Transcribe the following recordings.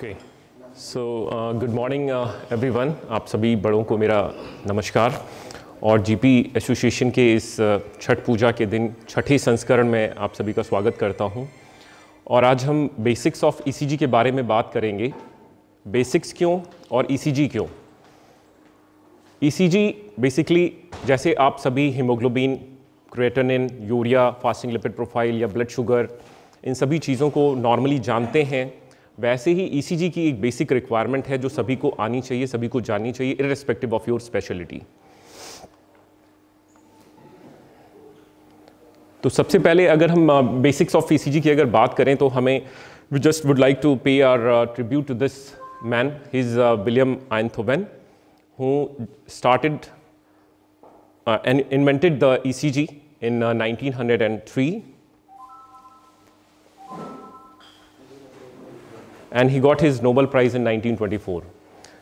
Okay so good morning everyone आप सभी बड़ों को मेरा नमस्कार और जीपी एसोसिएशन के इस uh, छठ पूजा के दिन छठे संस्करण में आप सभी का स्वागत करता हूं और आज हम बेसिक्स ऑफ ईसीजी के बारे में बात करेंगे बेसिक्स क्यों और ईसीजी e क्यों ईसीजी e बेसिकली जैसे आप सभी haemoglobin creatinine urea fasting lipid profile या ब्लड शुगर इन सभी चीज़ों को नॉर्मली जानते हैं वैसे ही ईसीजी e की एक बेसिक रिक्वायरमेंट है जो सभी को आनी चाहिए सभी को जाननी चाहिए इरेस्पेक्टिव ऑफ योर स्पेशलिटी तो सबसे पहले अगर हम बेसिक्स ऑफ ई की अगर बात करें तो हमें we just would like to pay our tribute to this man his William Einthoven who started and invented the ECG in three and he got his Nobel Prize in 1924.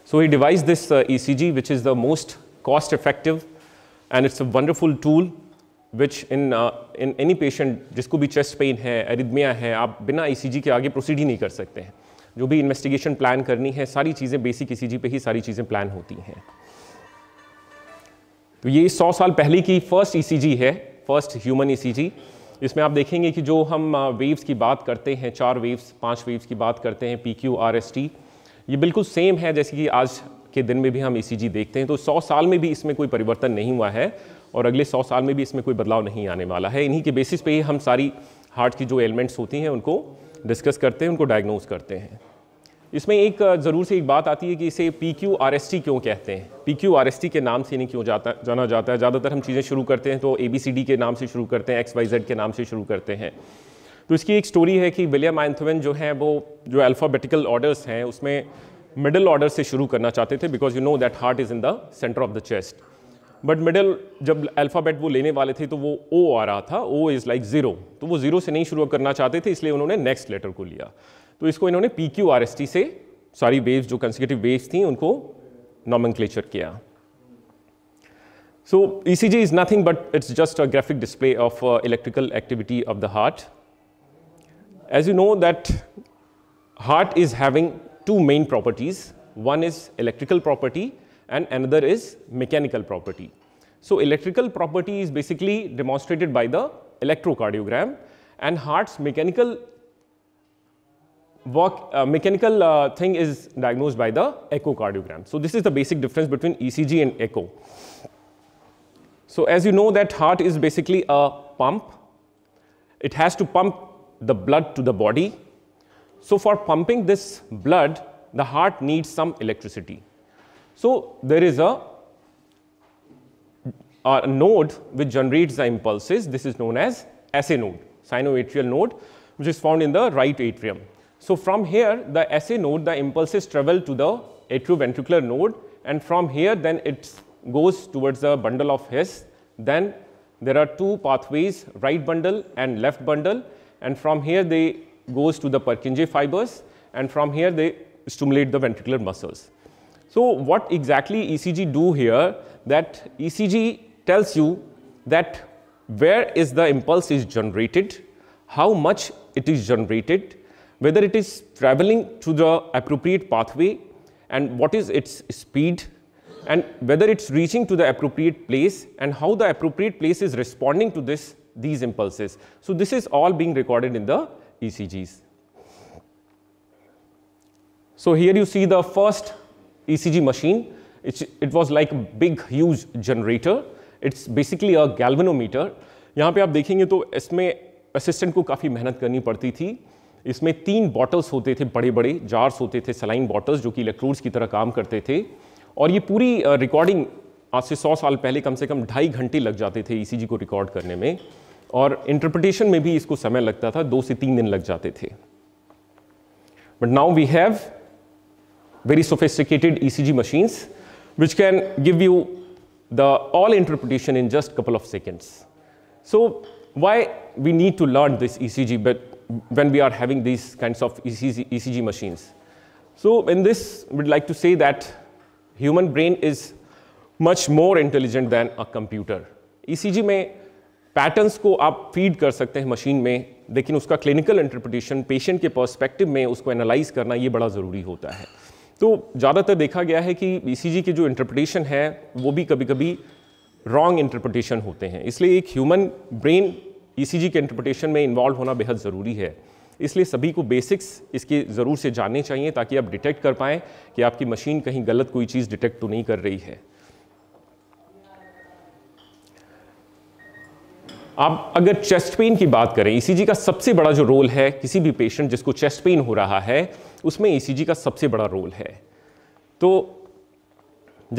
So he devised this uh, ECG, which is the most cost effective, and it's a wonderful tool which in, uh, in any patient जिसको भी chest pain है arrhythmia है आप बिना ECG के आगे proceed ही नहीं कर सकते हैं जो भी investigation plan करनी है सारी चीज़ें basic ECG पे ही सारी चीज़ें plan होती हैं तो ये 100 साल पहले ki first ECG है first human ECG इसमें आप देखेंगे कि जो हम वेव्स की बात करते हैं चार वेव्स पांच वेव्स की बात करते हैं P Q R S T ये बिल्कुल सेम है जैसे कि आज के दिन में भी हम ई e देखते हैं तो सौ साल में भी इसमें कोई परिवर्तन नहीं हुआ है और अगले सौ साल में भी इसमें कोई बदलाव नहीं आने वाला है इन्हीं के बेसिस पे ही हम सारी हार्ट की जो एलिमेंट्स होती हैं उनको डिस्कस करते हैं उनको डायग्नोज करते हैं इसमें एक ज़रूर से एक बात आती है कि इसे P Q R S T क्यों कहते हैं P Q R S T के नाम से इन्हें क्यों जाता जाना जाता है ज़्यादातर हम चीज़ें शुरू करते हैं तो ए बी सी डी के नाम से शुरू करते हैं एक्स वाई जेड के नाम से शुरू करते हैं तो इसकी एक स्टोरी है कि विलियम एंथवन जो हैं वो जो अल्फ़ाबेटिकल ऑर्डर्स हैं उसमें मिडल ऑर्डर से शुरू करना चाहते थे because you know that heart is in the centre of the chest but middle जब अल्फ़ाबेट वो लेने वाले थे तो वो ओ आ रहा था ओ इज़ लाइक ज़ीरो तो वो ज़ीरो से नहीं शुरू करना चाहते थे इसलिए उन्होंने नेक्स्ट लेटर को लिया तो इसको इन्होंने P Q R S T से सारी वेव जो कंसिक्यूटिव वेव्स थी उनको नॉमेंक्लेचर किया so E C G is nothing but it's just a graphic display of electrical activity of the heart as you know that heart is having two main properties one is electrical property and another is mechanical property so electrical property is basically demonstrated by the electrocardiogram and heart's mechanical work, uh, mechanical uh, thing is diagnosed by the echocardiogram. So this is the basic difference between ECG and echo. So as you know that heart is basically a pump. It has to pump the blood to the body. So for pumping this blood, the heart needs some electricity. So there is a, a node which generates the impulses. This is known as SA node, sinoatrial node, which is found in the right atrium. So from here, the SA node, the impulses travel to the atrioventricular node and from here then it goes towards the bundle of His. Then there are two pathways, right bundle and left bundle and from here they goes to the Purkinje fibers and from here they stimulate the ventricular muscles. So what exactly ECG do here that ECG tells you that where is the impulse is generated, how much it is generated whether it is traveling through the appropriate pathway and what is its speed and whether it's reaching to the appropriate place and how the appropriate place is responding to this, these impulses. So this is all being recorded in the ECGs. So here you see the first ECG machine. It's, it was like a big, huge generator. It's basically a galvanometer. यहाँ पे आप देखेंगे तो इसमें assistant को काफ़ी मेहनत करनी इसमें तीन बॉटल्स होते थे बड़े बड़े जार्स होते थे सलाइन बॉटल्स जो कि इलेक्ट्रोड्स की तरह काम करते थे और ये पूरी रिकॉर्डिंग आज से सौ साल पहले कम से कम ढाई घंटे लग जाते थे ई को रिकॉर्ड करने में और इंटरप्रिटेशन में भी इसको समय लगता था दो से तीन दिन लग जाते थे but now we have very G machines which can give you the all interpretation in just couple of seconds so why we need to learn this E C G but when we are having these kinds of ECG, machines. So in this, we'd like to say that human brain is much more intelligent than a computer. ECG में patterns को आप feed कर सकते हैं machine में लेकिन उसका clinical interpretation, patient के perspective में उसको analyze करना ये बड़ा ज़रूरी होता है तो ज़्यादातर देखा गया है कि ECG के जो इंटरप्रिटेशन है वो भी कभी कभी रॉन्ग इंटरप्रिटेशन होते हैं इसलिए एक ह्यूमन ब्रेन ईसीजी e के इंटरप्रटेशन में इन्वॉल्व होना बेहद ज़रूरी है इसलिए सभी को बेसिक्स इसके ज़रूर से जानने चाहिए ताकि आप डिटेक्ट कर पाएँ कि आपकी मशीन कहीं गलत कोई चीज़ डिटेक्ट तो नहीं कर रही है आप अगर चेस्ट पेन की बात करें ईसीजी e का सबसे बड़ा जो रोल है किसी भी पेशेंट जिसको चेस्ट पेन हो रहा है उसमें ईसीजी e का सबसे बड़ा रोल है तो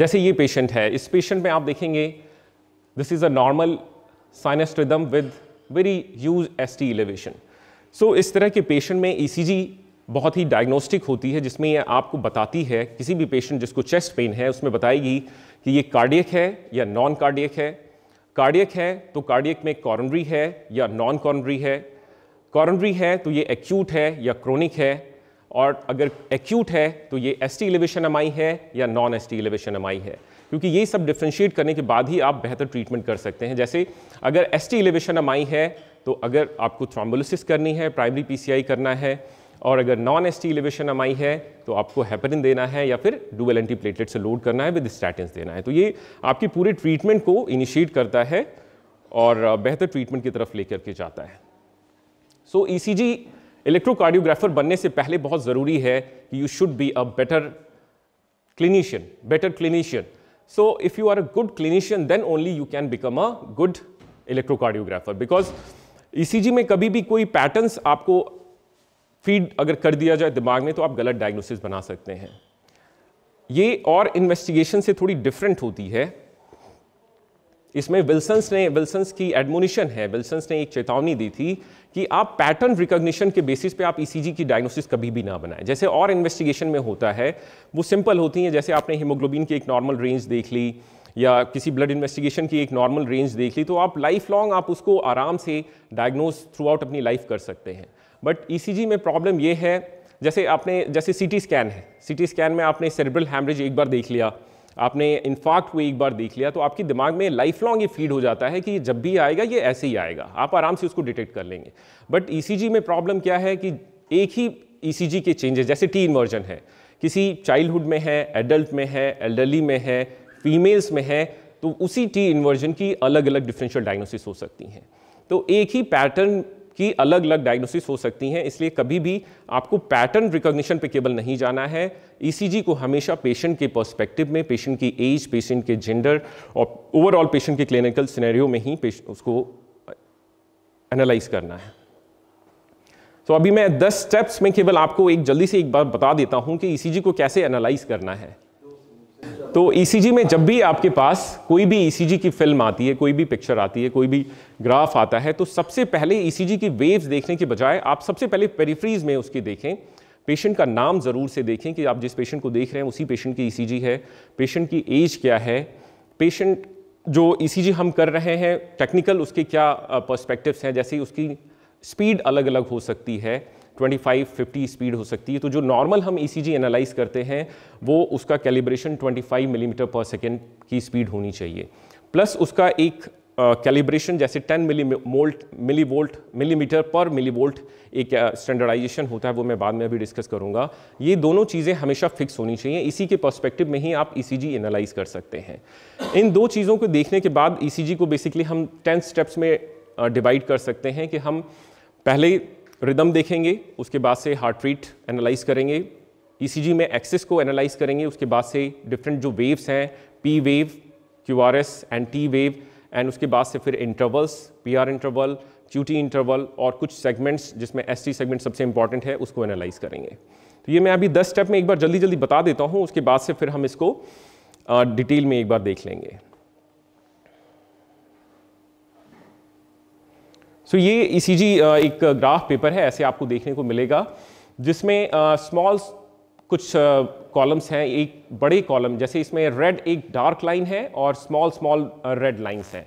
जैसे ये पेशेंट है इस पेशेंट में आप देखेंगे this is a normal sinus rhythm with very use S T elevation so इस तरह के पेशेंट में ई e बहुत ही डायग्नोस्टिक होती है जिसमें यह आपको बताती है किसी भी पेशेंट जिसको चेस्ट पेन है उसमें बताएगी कि ये कार्डियक है या नॉन कार्डियक है कार्डियक है तो कार्डियक में कॉर्नरी है या नॉन कॉर्नरी है कॉर्नरी है तो ये एक्यूट है या क्रोनिक है और अगर एक्यूट है तो ये एस टी एलिवेशन एम है या non S T elevation M है क्योंकि ये सब डिफ्रेंशिएट करने के बाद ही आप बेहतर ट्रीटमेंट कर सकते हैं जैसे अगर एस टी एलिवेशन अमाई है तो अगर आपको थ्रॉम्बोलिसिस करनी है प्राइमरी आई करना है और अगर non S T elevation AMI है तो आपको हैपरिन देना है या फिर डुअल एंटी प्लेटलेट से लोड करना है विद स्टैटिन्स देना है तो ये आपकी पूरे ट्रीटमेंट को इनिशिएट करता है और बेहतर ट्रीटमेंट की तरफ लेकर के जाता है सो ई सी जी इलेक्ट्रोकार्डियोग्राफर बनने से पहले बहुत ज़रूरी है कि you should be a better clinician better clinician So if you are a good clinician, then only you can become a good electrocardiographer because ECG में कभी भी कोई patterns आपको फीड अगर कर दिया जाए दिमाग में तो आप गलत डायग्नोसिस बना सकते हैं ये और इन्वेस्टिगेशन से थोड़ी डिफरेंट होती है इसमें विल्सन्स ने विल्सन्स की एडमोनिशन है विल्सन्स ने एक चेतावनी दी थी कि आप पैटर्न रिकॉग्निशन के बेसिस पे आप ईसीजी e की डायग्नोसिस कभी भी ना बनाएं जैसे और इन्वेस्टिगेशन में होता है वो सिंपल होती हैं जैसे आपने हीमोग्लोबिन की एक नॉर्मल रेंज देख ली या किसी ब्लड इन्वेस्टिगेशन की एक नॉर्मल रेंज देख ली तो आप लाइफ लॉन्ग आप उसको आराम से डायग्नोज थ्रू आउट अपनी लाइफ कर सकते हैं बट ई e में प्रॉब्लम ये है जैसे आपने जैसे सी स्कैन है सी स्कैन में आपने सेरिब्रल हैमरेज एक बार देख लिया आपने इनफैक्ट को एक बार देख लिया तो आपके दिमाग में लाइफ लॉन्ग ये फीड हो जाता है कि जब भी आएगा ये ऐसे ही आएगा आप आराम से उसको डिटेक्ट कर लेंगे बट ई e में प्रॉब्लम क्या है कि एक ही ई e के चेंजेस जैसे टी इन्वर्जन है किसी चाइल्डहुड में है एडल्ट में है एल्डरली में है फीमेल्स में है तो उसी टी इन्वर्जन की अलग अलग डिफरेंशियल डायग्नोसिस हो सकती हैं तो एक ही पैटर्न कि अलग अलग डायग्नोसिस हो सकती हैं इसलिए कभी भी आपको पैटर्न रिकॉग्निशन पे केवल नहीं जाना है ईसीजी e को हमेशा पेशेंट के पर्सपेक्टिव में पेशेंट की एज पेशेंट के जेंडर और ओवरऑल पेशेंट के क्लिनिकल सिनेरियो में ही उसको एनालाइज uh, करना है तो अभी मैं 10 स्टेप्स में केवल आपको एक जल्दी से एक बार बता देता हूं कि ईसीजी e को कैसे एनालाइज करना है तो ईसीजी e में जब भी आपके पास कोई भी ईसीजी e की फिल्म आती है कोई भी पिक्चर आती है कोई भी ग्राफ आता है तो सबसे पहले ईसीजी e की वेव्स देखने के बजाय आप सबसे पहले पेरीफ्रीज में उसकी देखें पेशेंट का नाम ज़रूर से देखें कि आप जिस पेशेंट को देख रहे हैं उसी पेशेंट की ईसीजी है पेशेंट की एज क्या है पेशेंट जो ई हम कर रहे हैं टेक्निकल उसके क्या पर्सपेक्टिव्स हैं जैसे उसकी स्पीड अलग अलग हो सकती है 25, 50 स्पीड हो सकती है तो जो नॉर्मल हम ई सी एनालाइज करते हैं वो उसका कैलिब्रेशन 25 मिलीमीटर पर सेकेंड की स्पीड होनी चाहिए प्लस उसका एक कैलिब्रेशन uh, जैसे 10 millivolt millivolt millimetre per millivolt एक स्टैंडर्डाइजेशन uh, होता है वो मैं बाद में अभी डिस्कस करूंगा ये दोनों चीज़ें हमेशा फिक्स होनी चाहिए इसी के पर्सपेक्टिव में ही आप ई e एनालाइज कर सकते हैं इन दो चीज़ों को देखने के बाद ई e को बेसिकली हम टेन स्टेप्स में डिवाइड uh, कर सकते हैं कि हम पहले रिदम देखेंगे उसके बाद से हार्ट रेट एनालाइज करेंगे ईसीजी e में एक्सेस को एनालाइज करेंगे उसके बाद से डिफरेंट जो वेव्स हैं P wave Q R S and T wave and उसके बाद से फिर intervals P R interval Q T interval और कुछ सेगमेंट्स जिसमें एस टी सेगमेंट सबसे इंपॉर्टेंट है उसको एनालाइज करेंगे तो ये मैं अभी दस स्टेप में एक बार जल्दी जल्दी बता देता हूँ उसके बाद से फिर हम इसको डिटेल में एक बार देख लेंगे सो so, ये ई e uh, एक ग्राफ पेपर है ऐसे आपको देखने को मिलेगा जिसमें स्मॉल uh, कुछ कॉलम्स uh, हैं एक बड़े कॉलम जैसे इसमें रेड एक डार्क लाइन है और स्मॉल स्मॉल रेड लाइन्स हैं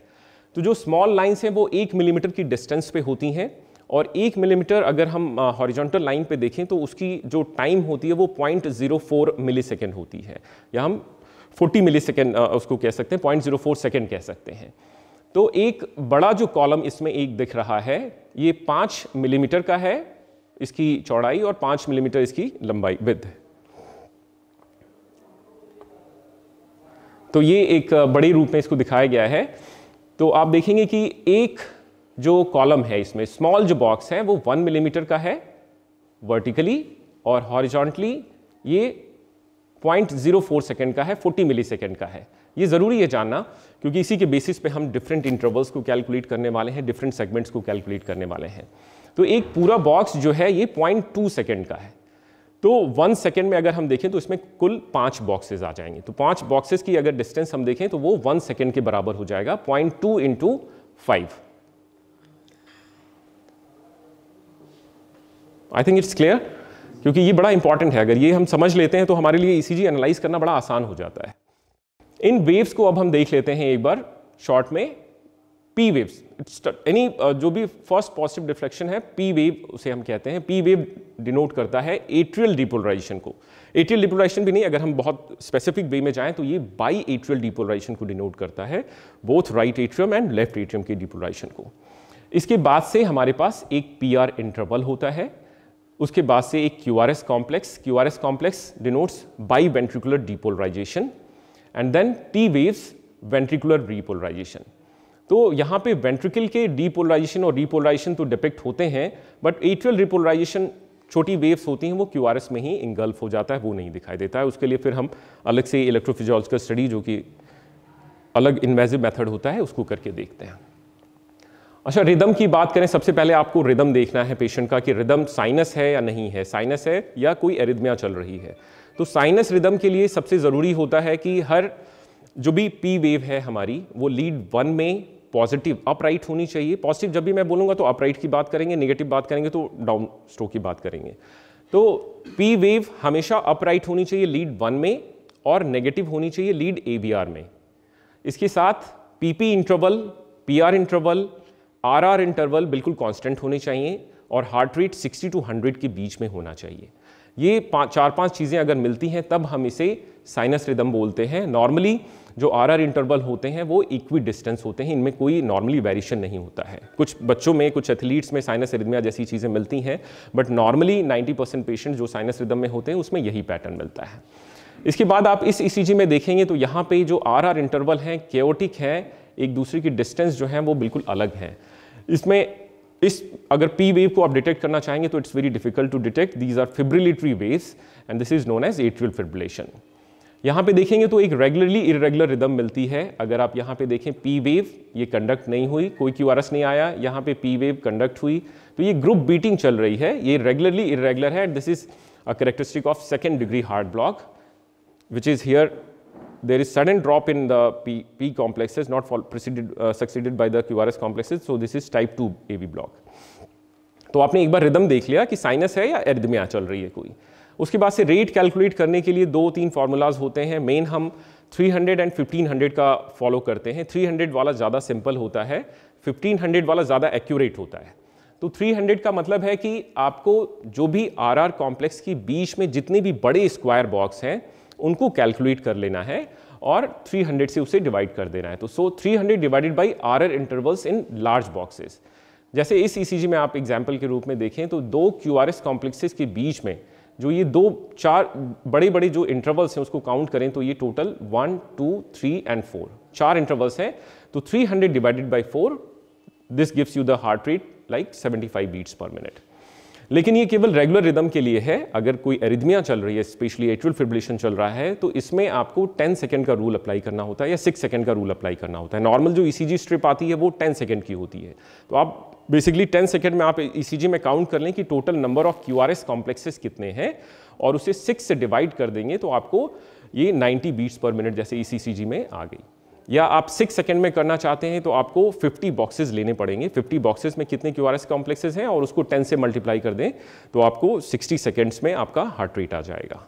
तो जो स्मॉल लाइन्स हैं वो एक मिलीमीटर की डिस्टेंस पे होती हैं और एक मिलीमीटर अगर हम हॉरिजॉन्टल लाइन पे देखें तो उसकी जो टाइम होती है वो point zero four millisecond होती है या हम फोर्टी मिली सेकेंड उसको कह सकते हैं पॉइंट जीरो फोर सेकेंड कह सकते हैं तो एक बड़ा जो कॉलम इसमें एक दिख रहा है ये पांच मिलीमीटर का है इसकी चौड़ाई और पांच मिलीमीटर इसकी लंबाई विद तो ये एक बड़े रूप में इसको दिखाया गया है तो आप देखेंगे कि एक जो कॉलम है इसमें स्मॉल जो बॉक्स है वो वन मिलीमीटर का है वर्टिकली और हॉरिजॉन्टली ये 0.04 सेकंड का है 40 मिली सेकेंड का है ये ज़रूरी है जानना क्योंकि इसी के बेसिस पे हम डिफरेंट इंटरवल्स को कैलकुलेट करने वाले हैं डिफरेंट सेगमेंट्स को कैलकुलेट करने वाले हैं तो एक पूरा बॉक्स जो है ये पॉइंट टू सेकेंड का है तो वन सेकेंड में अगर हम देखें तो इसमें कुल पांच बॉक्सेज आ जाएंगे तो पांच बॉक्सेस की अगर डिस्टेंस हम देखें तो वो वन सेकेंड के बराबर हो जाएगा point two into five I think it's clear क्योंकि ये बड़ा इंपॉर्टेंट है अगर ये हम समझ लेते हैं तो हमारे लिए ई एनालाइज करना बड़ा आसान हो जाता है इन वेव्स को अब हम देख लेते हैं एक बार शॉर्ट में पी वेव्स इट्स एनी जो भी फर्स्ट पॉजिटिव डिफ्लेक्शन है पी वेव उसे हम कहते हैं पी वेव डिनोट करता है एट्रियल डिपोलराइजेशन को एट्रियल डिपोलराइजेशन भी नहीं अगर हम बहुत स्पेसिफिक वे में जाएं तो ये बाई एट्रियल डिपोलराइजेशन को डिनोट करता है both right atrium and left atrium के डिपोलराइजेशन को इसके बाद से हमारे पास एक पी आर इंटरवल होता है उसके बाद से एक Q R S complex Q R S complex denotes by ventricular depolarisation and then T waves ventricular repolarisation तो यहाँ पे वेंट्रिकल के डीपोलराइजेशन और रीपोलराइजेशन तो डिपेक्ट होते हैं बट एट्रियल रिपोलराइजेशन छोटी वेव्स होती हैं वो क्यू में ही इंगल्फ हो जाता है वो नहीं दिखाई देता है उसके लिए फिर हम अलग से इलेक्ट्रोफिजोलॉजिकल स्टडी जो कि अलग इन्वेजिव मेथड होता है उसको करके देखते हैं अच्छा रिदम की बात करें सबसे पहले आपको रिदम देखना है पेशेंट का कि रिदम साइनस है या नहीं है साइनस है या कोई एरिदमिया चल रही है तो साइनस रिदम के लिए सबसे ज़रूरी होता है कि हर जो भी पी वेव है हमारी वो लीड वन में पॉजिटिव अपराइट होनी चाहिए पॉजिटिव जब भी मैं बोलूँगा तो अपराइट की बात करेंगे नेगेटिव बात करेंगे तो डाउन स्ट्रोक की बात करेंगे तो पी वेव हमेशा अपराइट होनी चाहिए लीड वन में और नेगेटिव होनी चाहिए लीड ए में इसके साथ P P interval P R interval R R interval बिल्कुल कॉन्स्टेंट होने चाहिए और हार्ट रेट 60 टू 100 के बीच में होना चाहिए ये पाँच चार पांच चीज़ें अगर मिलती हैं तब हम इसे साइनस रिदम बोलते हैं नॉर्मली जो आर आर इंटरवल होते हैं वो इक्वी डिस्टेंस होते हैं इनमें कोई नॉर्मली वेरिएशन नहीं होता है कुछ बच्चों में कुछ एथलीट्स में साइनस रिदमिया जैसी चीज़ें मिलती हैं बट नॉर्मली 90 परसेंट पेशेंट जो साइनस रिदम में होते हैं उसमें यही पैटर्न मिलता है इसके बाद आप इस ई e में देखेंगे तो यहाँ पर जो आर आर इंटरवल हैं केओटिक हैं एक दूसरे की डिस्टेंस जो है वो बिल्कुल अलग हैं इसमें इस अगर पी वेव को आप डिटेक्ट करना चाहेंगे तो it's very difficult to detect these are fibrillatory waves and this is known as atrial fibrillation यहाँ पे देखेंगे तो एक रेगुलरली इरेगुलर रिदम मिलती है अगर आप यहाँ पे देखें पी वेव ये कंडक्ट नहीं हुई कोई क्यू नहीं आया यहाँ पे पी वेव कंडक्ट हुई तो ये ग्रुप बीटिंग चल रही है ये रेगुलरली इरेगुलर है this is a characteristic of second degree heart block which is here there is sudden drop in the P, P complexes not for, preceded, uh, succeeded by the QRS complexes. So this is type 2 AV block. तो आपने एक बार rhythm देख लिया कि sinus है या एर्दमिया चल रही है कोई उसके बाद से रेट कैलकुलेट करने के लिए दो तीन फार्मूलाज होते हैं मेन हम 300 एंड 1500 का फॉलो करते हैं 300 वाला ज़्यादा सिंपल होता है 1500 वाला ज़्यादा एक्यूरेट होता है तो 300 का मतलब है कि आपको जो भी आर आर कॉम्प्लेक्स की बीच में जितने भी बड़े स्क्वायर बॉक्स हैं उनको कैलकुलेट कर लेना है और 300 से उसे डिवाइड कर देना है तो so three 300 divided by R R intervals in large boxes जैसे इस ई e में आप एग्जाम्पल के रूप में देखें तो दो क्यू आर एस कॉम्प्लेक्सेस के बीच में जो ये दो चार बड़े बड़े जो इंटरवल्स हैं उसको काउंट करें तो ये total one two three and four चार इंटरवल्स हैं तो hundred divided by four this gives you the heart rate like five beats per minute लेकिन ये केवल रेगुलर रिदम के लिए है अगर कोई एरिदमिया चल रही है स्पेशली एट्रल फिब्रिलेशन चल रहा है तो इसमें आपको 10 सेकंड का रूल अप्लाई करना होता है या 6 सेकंड का रूल अप्लाई करना होता है नॉर्मल जो ई e स्ट्रिप आती है वो 10 सेकंड की होती है तो आप बेसिकली 10 सेकंड में आप ई e में काउंट कर लें कि total number of Q complexes कितने हैं और उसे सिक्स से डिवाइड कर देंगे तो आपको ये नाइन्टी बीट्स पर मिनट जैसे ई e में आ गई या आप सिक्स सेकेंड में करना चाहते हैं तो आपको 50 बॉक्सेस लेने पड़ेंगे 50 बॉक्सेस में कितने क्यू आर एस कॉम्प्लेक्सेज हैं और उसको 10 से मल्टीप्लाई कर दें तो आपको 60 सेकेंड्स में आपका हार्ट रेट आ जाएगा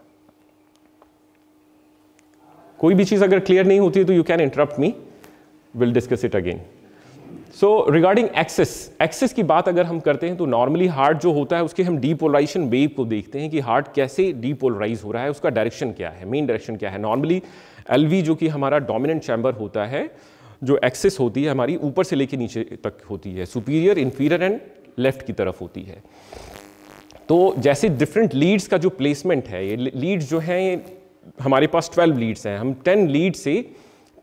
कोई भी चीज़ अगर क्लियर नहीं होती है तो you can interrupt me will discuss it again so regarding axis axis की बात अगर हम करते हैं तो नॉर्मली हार्ट जो होता है उसके हम डीपोलराइजेशन वेव को देखते हैं कि हार्ट कैसे डीपोलराइज हो रहा है उसका डायरेक्शन क्या है मेन डायरेक्शन क्या है नॉर्मली एल जो कि हमारा डोमिनेंट चैम्बर होता है जो एक्सेस होती है हमारी ऊपर से लेके नीचे तक होती है सुपीरियर इन्फीरियर एंड लेफ्ट की तरफ होती है तो जैसे डिफरेंट लीड्स का जो प्लेसमेंट है ये लीड्स जो हैं ये हमारे पास 12 लीड्स हैं हम 10 लीड से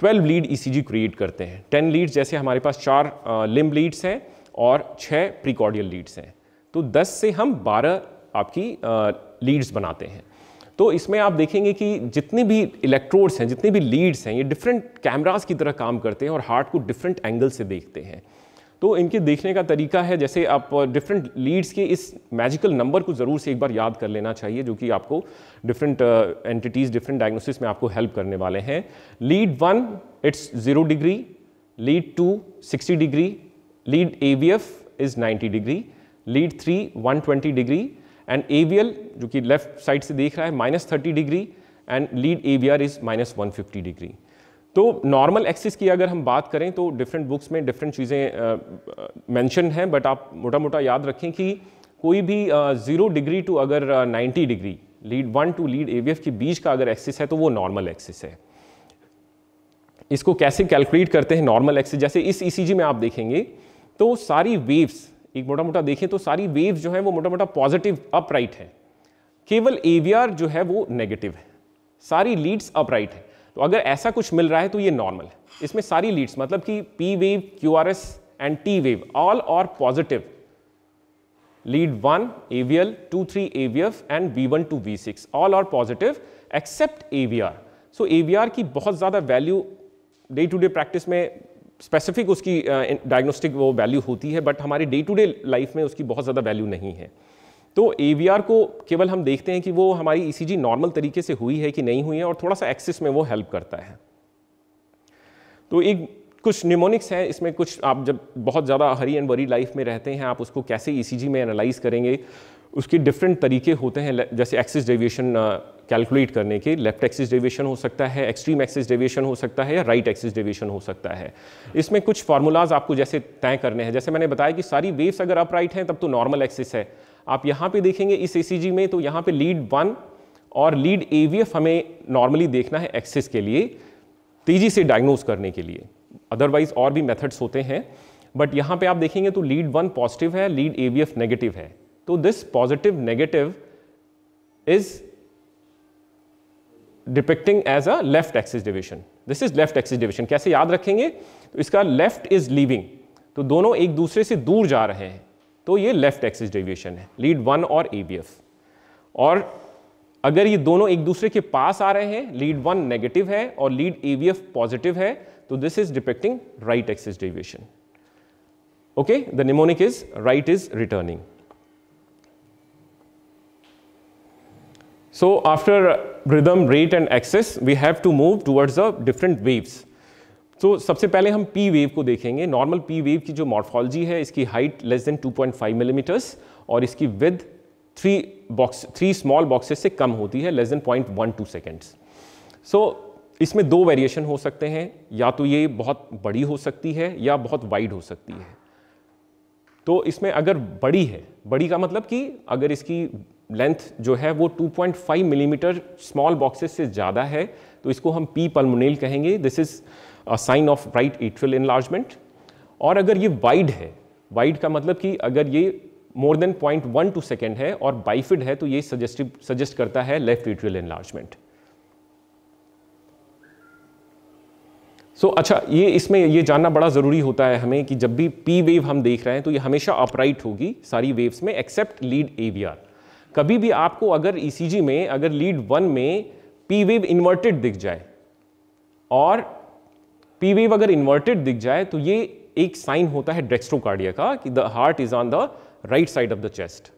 12 लीड ईसीजी क्रिएट करते हैं 10 लीड्स जैसे हमारे पास चार लिम लीड्स हैं और छः प्रिकॉर्डियल लीड्स हैं तो 10 से हम 12 आपकी लीड्स बनाते हैं तो इसमें आप देखेंगे कि जितने भी इलेक्ट्रोड्स हैं जितने भी लीड्स हैं ये डिफरेंट कैमरास की तरह काम करते हैं और हार्ट को डिफरेंट एंगल से देखते हैं तो इनके देखने का तरीका है जैसे आप डिफरेंट लीड्स के इस मैजिकल नंबर को ज़रूर से एक बार याद कर लेना चाहिए जो कि आपको डिफरेंट एंटिटीज़ डिफरेंट डायग्नोसिस में आपको हेल्प करने वाले हैं lead one it's zero degree lead two sixty degree lead A V F is ninety degree lead three one twenty degree and AVL जो कि लेफ्ट साइड से देख रहा है minus thirty degree and lead R is minus one fifty degree तो normal axis की अगर हम बात करें तो डिफरेंट बुक्स में डिफरेंट चीज़ें मैंशन हैं बट आप मोटा मोटा याद रखें कि कोई भी ज़ीरो डिग्री टू अगर ninety degree lead one to lead AVF के बीच का अगर एक्सिस है तो वो नॉर्मल एक्सिस है इसको कैसे कैलकुलेट करते हैं नॉर्मल एक्सिस जैसे इस जी e में आप देखेंगे तो सारी वेव्स एक मोटा मोटा देखें तो सारी वेव्स जो है वो मोटा मोटा पॉजिटिव अपराइट है केवल एवीआर जो है वो नेगेटिव है सारी लीड्स अपराइट है तो अगर ऐसा कुछ मिल रहा है तो ये नॉर्मल है इसमें सारी लीड्स मतलब कि P wave Q R S and T wave all are positive lead one AVL two three AVF and V one to V six all are positive except AVR so AVR की बहुत ज़्यादा value day to day practice में specific उसकी diagnostic वो value होती है but हमारी day to day life में उसकी बहुत ज़्यादा वैल्यू नहीं है तो ए को केवल हम देखते हैं कि वो हमारी ई e नॉर्मल तरीके से हुई है कि नहीं हुई है और थोड़ा सा एक्सिस में वो हेल्प करता है तो एक कुछ निमोनिक्स हैं इसमें कुछ आप जब बहुत ज़्यादा हरी एंड वरी लाइफ में रहते हैं आप उसको कैसे ई e में एनालाइज करेंगे उसके डिफरेंट तरीके होते हैं जैसे एक्सिस डेविएशन कैलकुलेट करने के लेफ्ट एक्सिस डेविएशन हो सकता है एक्सट्रीम एक्सिस डेविएशन हो सकता है या राइट एक्सिस डेविएशन हो सकता है इसमें कुछ फार्मूलाज आपको जैसे तय करने हैं जैसे मैंने बताया कि सारी वेव्स अगर आप राइट हैं तब तो नॉर्मल एक्सिस है आप यहाँ पे देखेंगे इस ए में तो यहाँ पे लीड वन और लीड ए हमें नॉर्मली देखना है एक्सिस के लिए तेज़ी से डायग्नोज करने के लिए अदरवाइज और भी मेथड्स होते हैं बट यहाँ पे आप देखेंगे तो लीड वन पॉजिटिव है लीड ए नेगेटिव है तो this positive negative is depicting as a left axis division. This is left axis division. कैसे याद रखेंगे तो इसका लेफ्ट इज लीविंग तो दोनों एक दूसरे से दूर जा रहे हैं तो ये लेफ्ट एक्सिस deviation है लीड वन और एफ और अगर ये दोनों एक दूसरे के पास आ रहे हैं लीड वन नेगेटिव है और lead एफ पॉजिटिव है तो this is depicting right axis deviation okay the mnemonic is right is returning So after rhythm, rate and axis, we have to move towards the different waves. तो so, सबसे पहले हम P wave को देखेंगे normal P wave की जो morphology है इसकी हाइट लेस देन 2.5 मिलीमीटर्स और इसकी width three box three small boxes से कम होती है less than point one two seconds so इसमें दो वेरिएशन हो सकते हैं या तो ये बहुत बड़ी हो सकती है या बहुत वाइड हो सकती है तो इसमें अगर बड़ी है बड़ी का मतलब कि अगर इसकी लेंथ जो है वो 2.5 पॉइंट मिलीमीटर स्मॉल बॉक्सेस से ज़्यादा है तो इसको हम पी पलमोनेल कहेंगे this is a sign of right atrial enlargement और अगर ये वाइड है वाइड का मतलब कि अगर ये more than point one two second है और बाइफिड है तो ये सजेस्टिव सजेस्ट करता है left atrial enlargement so so, अच्छा ये इसमें ये जानना बड़ा ज़रूरी होता है हमें कि जब भी पी वेव हम देख रहे हैं तो ये हमेशा अपराइट होगी सारी वेव्स में एक्सेप्ट लीड एवीआर कभी भी आपको अगर ईसीजी e में अगर लीड वन में पी वेव इन्वर्टेड दिख जाए और पी वेव अगर इन्वर्टेड दिख जाए तो ये एक साइन होता है ड्रेक्स्ट्रोकार्डिया का कि the heart is on the right side of the chest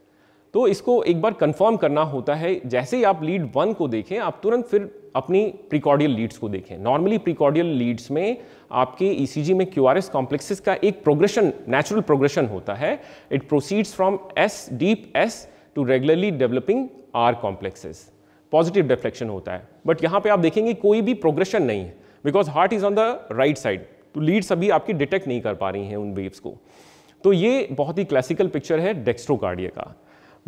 तो इसको एक बार कंफर्म करना होता है जैसे ही आप लीड वन को देखें आप तुरंत फिर अपनी प्रिकॉर्डियल लीड्स को देखें नॉर्मली प्रिकॉर्डियल लीड्स में आपके ईसीजी e में क्यू आर एस कॉम्प्लेक्सेस का एक प्रोग्रेशन नेचुरल प्रोग्रेशन होता है it proceeds from S deep S to regularly developing R complexes positive deflection होता है बट यहाँ पे आप देखेंगे कोई भी प्रोग्रेशन नहीं है because heart is on the right side तो लीड्स अभी आपकी डिटेक्ट नहीं कर पा रही हैं उन वेव्स को तो ये बहुत ही क्लासिकल पिक्चर है डेक्स्ट्रोकार्डिया का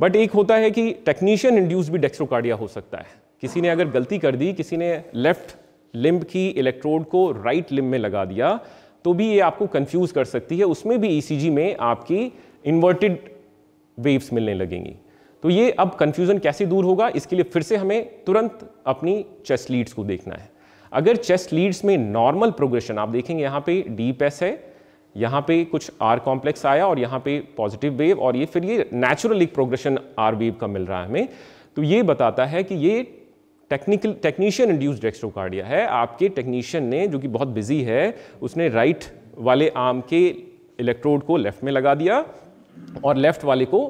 बट एक होता है कि टेक्नीशियन इंड्यूस भी डेक्स्ट्रोकार्डिया हो सकता है किसी ने अगर गलती कर दी किसी ने लेफ्ट लिम्ब की इलेक्ट्रोड को राइट लिम्ब में लगा दिया तो भी ये आपको कंफ्यूज कर सकती है उसमें भी ईसीजी e में आपकी इन्वर्टेड वेव्स मिलने लगेंगी तो ये अब कन्फ्यूज़न कैसे दूर होगा इसके लिए फिर से हमें तुरंत अपनी चेस्ट लीड्स को देखना है अगर चेस्ट लीड्स में नॉर्मल प्रोग्रेशन आप देखेंगे यहाँ पे डीप एस है यहाँ पे कुछ आर कॉम्प्लेक्स आया और यहाँ पे पॉजिटिव वेव और ये फिर ये नेचुरल एक प्रोग्रेशन आर वेव का मिल रहा है हमें तो ये बताता है कि ये टेक्निकल टेक्नीशियन इंड्यूस्ड डेक्स्ट्रोकार्डिया है आपके टेक्नीशियन ने जो कि बहुत बिजी है उसने राइट वाले आर्म के इलेक्ट्रोड को लेफ्ट में लगा दिया और लेफ्ट वाले को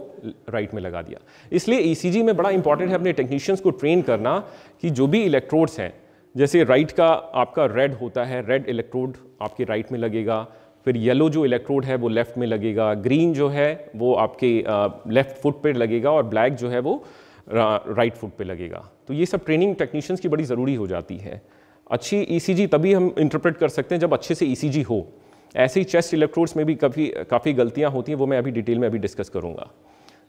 राइट में लगा दिया इसलिए ईसीजी e में बड़ा इंपॉर्टेंट है अपने टेक्नीशियंस को ट्रेन करना कि जो भी इलेक्ट्रोड्स हैं जैसे राइट का आपका रेड होता है रेड इलेक्ट्रोड आपके राइट में लगेगा फिर येलो जो इलेक्ट्रोड है वो लेफ्ट में लगेगा ग्रीन जो है वो आपके लेफ्ट फुट पे लगेगा और ब्लैक जो है वो राइट फुट पे लगेगा तो ये सब ट्रेनिंग टेक्नीशियंस की बड़ी ज़रूरी हो जाती है अच्छी ईसीजी e तभी हम इंटरप्रेट कर सकते हैं जब अच्छे से ईसीजी e हो ऐसे ही चेस्ट इलेक्ट्रोड्स में भी कभी काफ़ी गलतियाँ होती हैं वो मैं अभी डिटेल में अभी डिस्कस करूँगा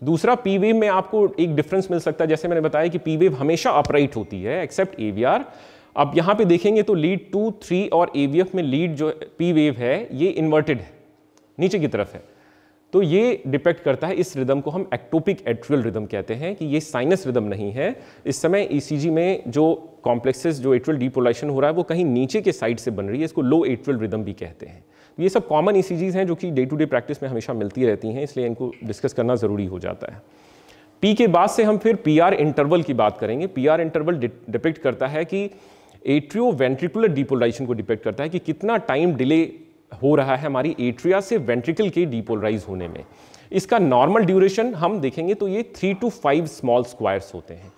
दूसरा पी वेव में आपको एक डिफरेंस मिल सकता है जैसे मैंने बताया कि पी वेव हमेशा अपराइट होती है एक्सेप्ट ए अब यहाँ पे देखेंगे तो लीड टू थ्री और ए में लीड जो पी वेव है ये इन्वर्टेड है नीचे की तरफ है तो ये डिपेक्ट करता है इस रिदम को हम एक्टोपिक एट्रियल रिदम कहते हैं कि ये साइनस रिदम नहीं है इस समय ईसीजी e में जो कॉम्प्लेक्सेस जो एट्रियल डिपोलाइशन हो रहा है वो कहीं नीचे के साइड से बन रही है इसको लो एट्रियल रिदम भी कहते हैं ये सब कॉमन ई e हैं जो कि डे टू डे प्रैक्टिस में हमेशा मिलती रहती हैं इसलिए इनको डिस्कस करना ज़रूरी हो जाता है पी के बाद से हम फिर पी आर इंटरवल की बात करेंगे पी आर इंटरवल डिपेक्ट करता है कि एट्रियो वेंट्रिकुलर डिपोलराइजेशन को डिपेक्ट करता है कि कितना टाइम डिले हो रहा है हमारी एट्रिया से वेंट्रिकल के डिपोलराइज होने में इसका नॉर्मल ड्यूरेशन हम देखेंगे तो ये three to five small squares होते हैं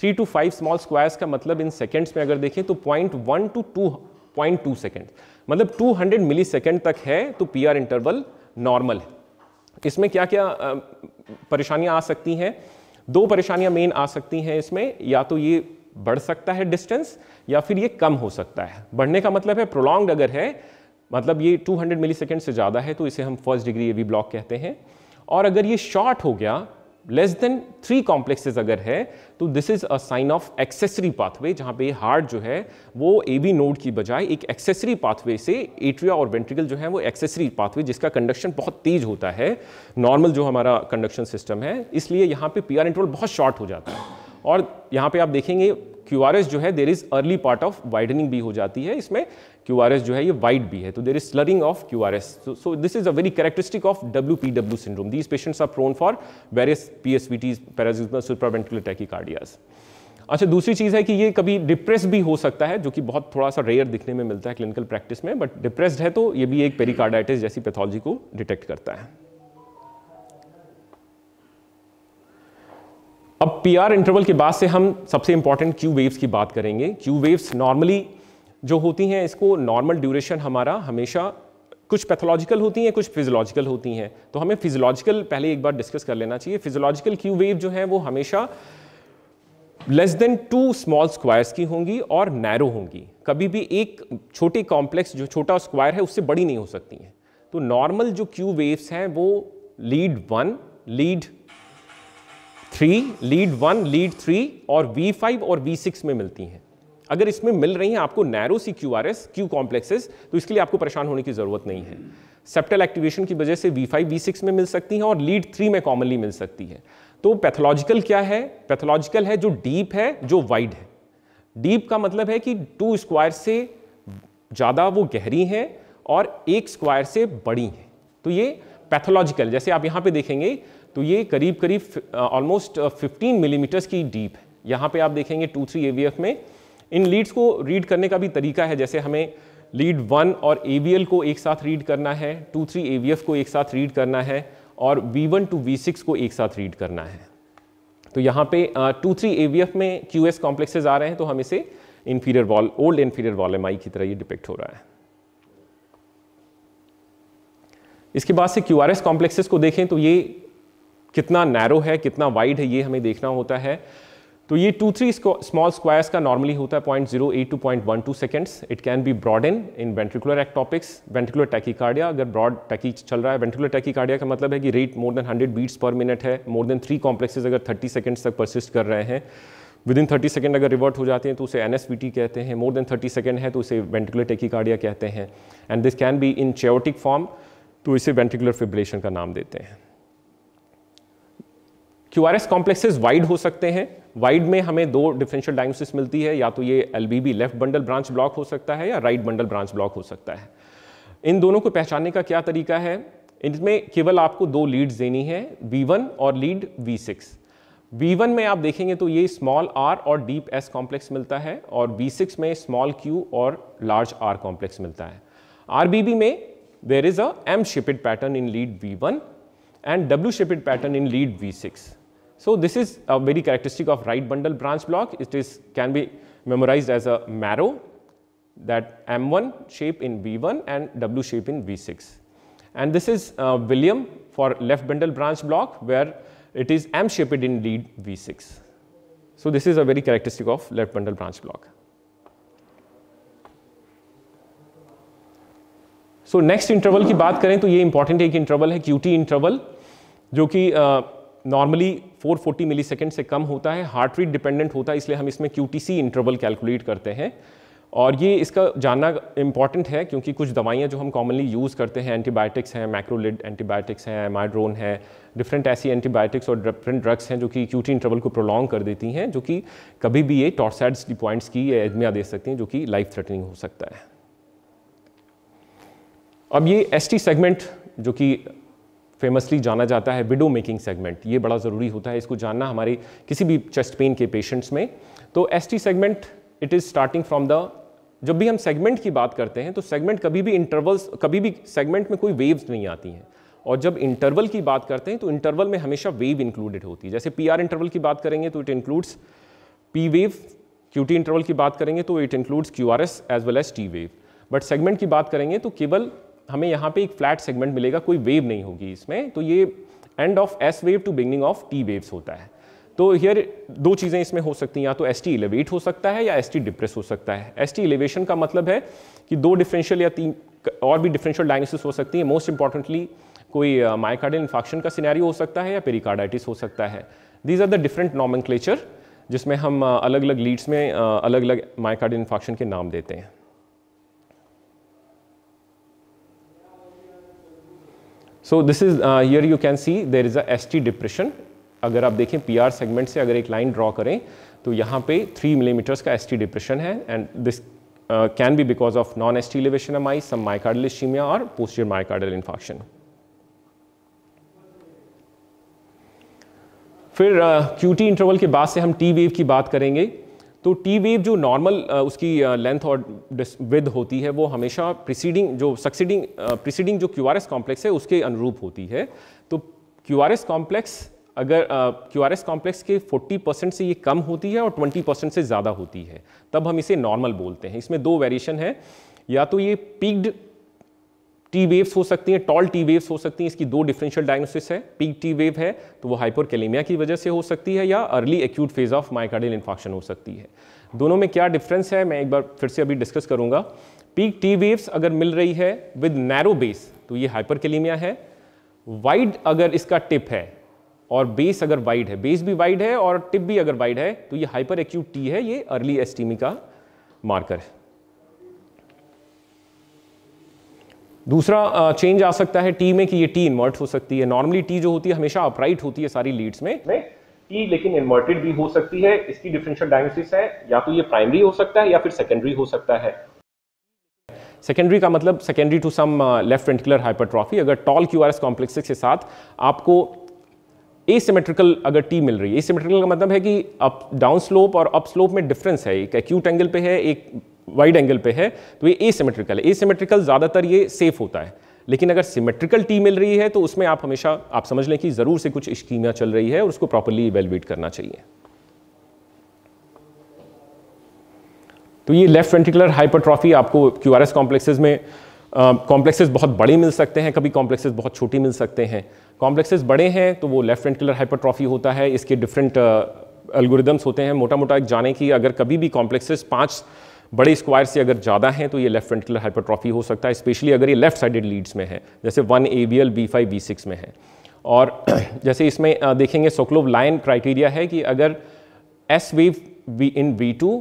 three to five small squares का मतलब इन सेकेंड्स में अगर देखें तो point one two two point two seconds मतलब 200 सेकेंड तक है तो पी आर इंटरवल नॉर्मल है इसमें क्या क्या परेशानियां आ सकती हैं दो परेशानियां मेन आ सकती हैं इसमें या तो ये बढ़ सकता है डिस्टेंस या फिर ये कम हो सकता है बढ़ने का मतलब है प्रोलॉन्ग अगर है मतलब ये 200 सेकेंड से ज़्यादा है तो इसे हम first degree A V block कहते हैं और अगर ये शॉर्ट हो गया लेस देन थ्री कॉम्प्लेक्सेस अगर है तो this is a sign of accessory pathway जहां पे हार्ट जो है वो ए बी नोड की बजाय एक एक्सेसरी पाथवे से एट्रिया और वेंट्रिकल जो है वो एक्सेसरी पाथवे जिसका कंडक्शन बहुत तेज होता है नॉर्मल जो हमारा कंडक्शन सिस्टम है इसलिए यहाँ पे पी आर इंटरवल बहुत शॉर्ट हो जाता है और यहाँ पे आप देखेंगे क्यू आर एस जो है there is early part of widening भी हो जाती है इसमें क्यू आर एस जो है ये वाइड भी है तो there is slurring of Q R S so this is a very characteristic of W P W syndrome these patients are prone for various P S V Ts paroxysmal supraventricular tachycardias अच्छा दूसरी चीज़ है कि ये कभी depress भी हो सकता है जो कि बहुत थोड़ा सा रेयर दिखने में मिलता है क्लिनिकल प्रैक्टिस में बट डिप्रेस्ड है तो ये भी एक पेरिकार्डाइटिस जैसी पैथोलॉजी को डिटेक्ट करता है अब पीआर इंटरवल के बाद से हम सबसे इंपॉर्टेंट क्यू वेव्स की बात करेंगे क्यू वेव्स नॉर्मली जो होती हैं इसको नॉर्मल ड्यूरेशन हमारा हमेशा कुछ पैथोलॉजिकल होती हैं कुछ फिजियोलॉजिकल होती हैं तो हमें फिजियोलॉजिकल पहले एक बार डिस्कस कर लेना चाहिए फिजियोलॉजिकल क्यू वेव जो है वो हमेशा less than two small squares की होंगी और नैरो होंगी कभी भी एक छोटे कॉम्प्लेक्स जो छोटा स्क्वायर है उससे बड़ी नहीं हो सकती हैं तो नॉर्मल जो क्यू वेव्स हैं वो lead one lead three lead one lead three और वी फाइव और वी सिक्स में मिलती हैं अगर इसमें मिल रही हैं आपको नैरो सी Q R S Q complexes तो इसके लिए आपको परेशान होने की ज़रूरत नहीं है सेप्टल एक्टिवेशन की वजह से वी फाइव वी सिक्स में मिल सकती हैं और लीड थ्री में कॉमनली मिल सकती है तो पैथोलॉजिकल क्या है पैथोलॉजिकल है जो डीप है जो वाइड है डीप का मतलब है कि टू स्क्वायर से ज़्यादा वो गहरी हैं और एक स्क्वायर से बड़ी हैं तो ये पैथोलॉजिकल जैसे आप यहाँ पे देखेंगे तो ये करीब करीब ऑलमोस्ट 15 मिलीमीटर्स की डीप है यहाँ पे आप देखेंगे टू थ्री ए में इन लीड्स को रीड करने का भी तरीका है जैसे हमें लीड वन और ए को एक साथ रीड करना है टू थ्री ए को एक साथ रीड करना है और V one to V six को एक साथ रीड करना है तो यहाँ पे टू थ्री ए में क्यू एस कॉम्प्लेक्सेज आ रहे हैं तो हम इसे inferior wall old inferior wall M की तरह ये डिपेक्ट हो रहा है इसके बाद से क्यू आर एस कॉम्प्लेक्सेस को देखें तो ये कितना नैरो है कितना वाइड है ये हमें देखना होता है तो ये टू थ्री स्मॉल स्क्वायर्स का नॉर्मली होता है point zero eight two point one two seconds it can be broad in in ventricular ectopics ventricular tachycardia अगर ब्रॉड टैकी चल रहा है वेंट्रिकुलर टैकीकार्डिया का मतलब है कि rate more than hundred beats per minute है मोर देन थ्री कॉम्प्लेक्सेज अगर थर्टी सेकेंड्स तक परसिस्ट कर रहे हैं विद इन थर्टी सेकेंड अगर रिवर्ट हो जाते हैं तो उसे एन एस टी कहते हैं मोर देन थर्टी सेकेंड है तो उसे वेंटिकुलर कार्डिया कहते हैं and this can be in chaotic form तो इसे वेंटिकुलर फिब्रेशन का नाम देते हैं Q R S complexes wide हो सकते हैं वाइड में हमें दो डिफरेंशियल डायग्नोसिस मिलती है या तो ये L left bundle branch block हो सकता है या राइट बंडल ब्रांच ब्लॉक हो सकता है इन दोनों को पहचानने का क्या तरीका है इनमें केवल आपको दो लीड्स देनी है वन और लीड वी वी वन में आप देखेंगे तो ये स्मॉल आर और डीप एस कॉम्प्लेक्स मिलता है और सिक्स में स्मॉल क्यू और लार्ज आर कॉम्प्लेक्स मिलता है आर बी बी में there is a M shaped pattern in lead V one and W shaped pattern in lead V six So this is a very characteristic of right bundle branch block. It is can be memorized as a marrow that M1 shape in V1 and W shape in V6. And this is uh, William for left bundle branch block where it is M shaped in lead V6. So this is a very characteristic of left bundle branch block. next interval ki baat karein to ye important important interval interval है interval, interval जो कि uh, normally 440 millisecond से कम होता है heart rate dependent होता है इसलिए हम इसमें क्यू इंटरवल कैलकुलेट करते हैं और ये इसका जानना इम्पॉर्टेंट है क्योंकि कुछ दवाइयाँ जो हम कॉमनली यूज़ करते हैं एंटीबायोटिक्स हैं मैक्रोलिड एंटीबायोटिक्स हैं माइड्रोन है डिफरेंट ऐसी एंटीबायोटिक्स और डिफरेंट ड्रग्स हैं जो कि क्यूटी इंटरवल को प्रोलॉन्ग कर देती हैं जो कि कभी भी ये टॉर्सैड्स पॉइंट्स की एजमिया दे सकती हैं जो कि लाइफ थ्रेटनिंग हो सकता है अब ये एस सेगमेंट जो कि फेमसली जाना जाता है विडो मेकिंग सेगमेंट ये बड़ा ज़रूरी होता है इसको जानना हमारे किसी भी चेस्ट पेन के पेशेंट्स में तो S segment it is starting from the जब भी हम सेगमेंट की बात करते हैं तो सेगमेंट कभी भी इंटरवल्स कभी भी सेगमेंट में कोई वेव्स नहीं आती हैं और जब इंटरवल की बात करते हैं तो इंटरवल में हमेशा वेव इंक्लूडेड होती है जैसे पी आर इंटरवल की बात करेंगे तो it includes P wave Q T interval की बात करेंगे तो it includes Q R S as well as T wave but segment की बात करेंगे तो केवल हमें यहाँ पे एक फ्लैट सेगमेंट मिलेगा कोई वेव नहीं होगी इसमें तो ये end of S wave to beginning of T waves होता है तो हियर दो चीज़ें इसमें हो सकती हैं या तो एस टी एलिवेट हो सकता है या एस टी डिप्रेस हो सकता है एस टी एलिवेशन का मतलब है कि दो डिफरेंशियल या तीन और भी डिफरेंशियल डायग्नोसिस हो सकती है मोस्ट इंपॉर्टेंटली कोई माइकार्डियल इन्फेक्शन का सिनेरियो हो सकता है या पेरिकार्डाइटिस हो सकता है दीज आर द डिफरेंट नॉमन जिसमें हम अलग अलग लीड्स में अलग अलग माइकार्डियल इन्फेक्शन के नाम देते हैं so this is here you can see there is a S T depression अगर आप देखें पी आर सेगमेंट से अगर एक लाइन ड्रॉ करें तो यहाँ पे थ्री मिलीमीटर्स का एस टी डिप्रेशन है and this can be because of non S T elevation I some myocardial और पोस्टियर माइकार्डल इन्फॉक्शन फिर क्यूटी uh, इंटरवल के बाद से हम टी वेव की बात करेंगे तो टी वेव जो नॉर्मल उसकी लेंथ और विद होती है वो हमेशा प्रिसीडिंग जो सक्सीडिंग प्रिसीडिंग जो क्यू कॉम्प्लेक्स है उसके अनुरूप होती है तो क्यू कॉम्प्लेक्स अगर क्यू आर कॉम्प्लेक्स के 40 परसेंट से ये कम होती है और 20 परसेंट से ज़्यादा होती है तब हम इसे नॉर्मल बोलते हैं इसमें दो वेरिएशन है या तो ये पिग्ड टी वेव्स हो सकती हैं टॉल टी वेव्स हो सकती हैं इसकी दो डिफरेंशियल डायग्नोसिस है पीक टी वेव है तो वो हाइपरकेलेमिया की वजह से हो सकती है या early acute phase of myocardial infarction हो सकती है दोनों में क्या डिफरेंस है मैं एक बार फिर से अभी डिस्कस करूंगा पीक टी वेव्स अगर मिल रही है विद नैरो बेस तो ये हाइपरकेलेमिया है वाइड अगर इसका टिप है और बेस अगर वाइड है बेस भी वाइड है और टिप भी अगर वाइड है तो ये हाइपर एक्यूट टी है ये अर्ली एस्टीमी e का मार्कर है दूसरा चेंज आ सकता है टी में कि ये टी इन्वर्ट हो सकती है नॉर्मली टी जो होती है हमेशा अपराइट होती है सारी लीड्स में टी लेकिन इन्वर्टेड भी हो सकती है इसकी डिफरेंशियल डायग्नोसिस है या तो ये प्राइमरी हो सकता है या फिर सेकेंडरी हो सकता है सेकेंडरी का मतलब secondary to some left ventricular hypertrophy अगर tall Q R S complex के साथ आपको एसिमेट्रिकल अगर टी मिल रही है एसिमेट्रिकल का मतलब है कि अप डाउन स्लोप और अप स्लोप में डिफरेंस है एक एक्यूट एंगल पे है एक वाइड एंगल पे है तो ये एसिमेट्रिकल है एसिमेट्रिकल ज़्यादातर ये सेफ होता है लेकिन अगर सिमेट्रिकल टी मिल रही है तो उसमें आप हमेशा आप समझ लें कि ज़रूर से कुछ इश्कीमिया चल रही है और उसको प्रॉपरली इवेलुएट करना चाहिए तो ये लेफ्ट वेंट्रिकुलर हाइपरट्रॉफी आपको क्यू आर एस कॉम्प्लेक्सेज में कॉम्प्लेक्सेज बहुत बड़े मिल सकते हैं कभी कॉम्प्लेक्सेज बहुत छोटी मिल सकते हैं कॉम्प्लेक्सेज बड़े हैं तो वो लेफ्ट वेंट्रिकुलर हाइपरट्रॉफी होता है इसके डिफरेंट एल्गोरिदम्स uh, होते हैं मोटा मोटा एक जाने की अगर कभी भी कॉम्प्लेक्सेज पाँच बड़े स्क्वायर से अगर ज़्यादा हैं तो ये लेफ्ट वेंटिकुलर हाइपरट्रॉफी हो सकता है स्पेशली अगर ये लेफ्ट साइडेड लीड्स में है जैसे one A B L B five B six में है और जैसे इसमें देखेंगे सोक्लोव लाइन क्राइटेरिया है कि अगर S wave V in V two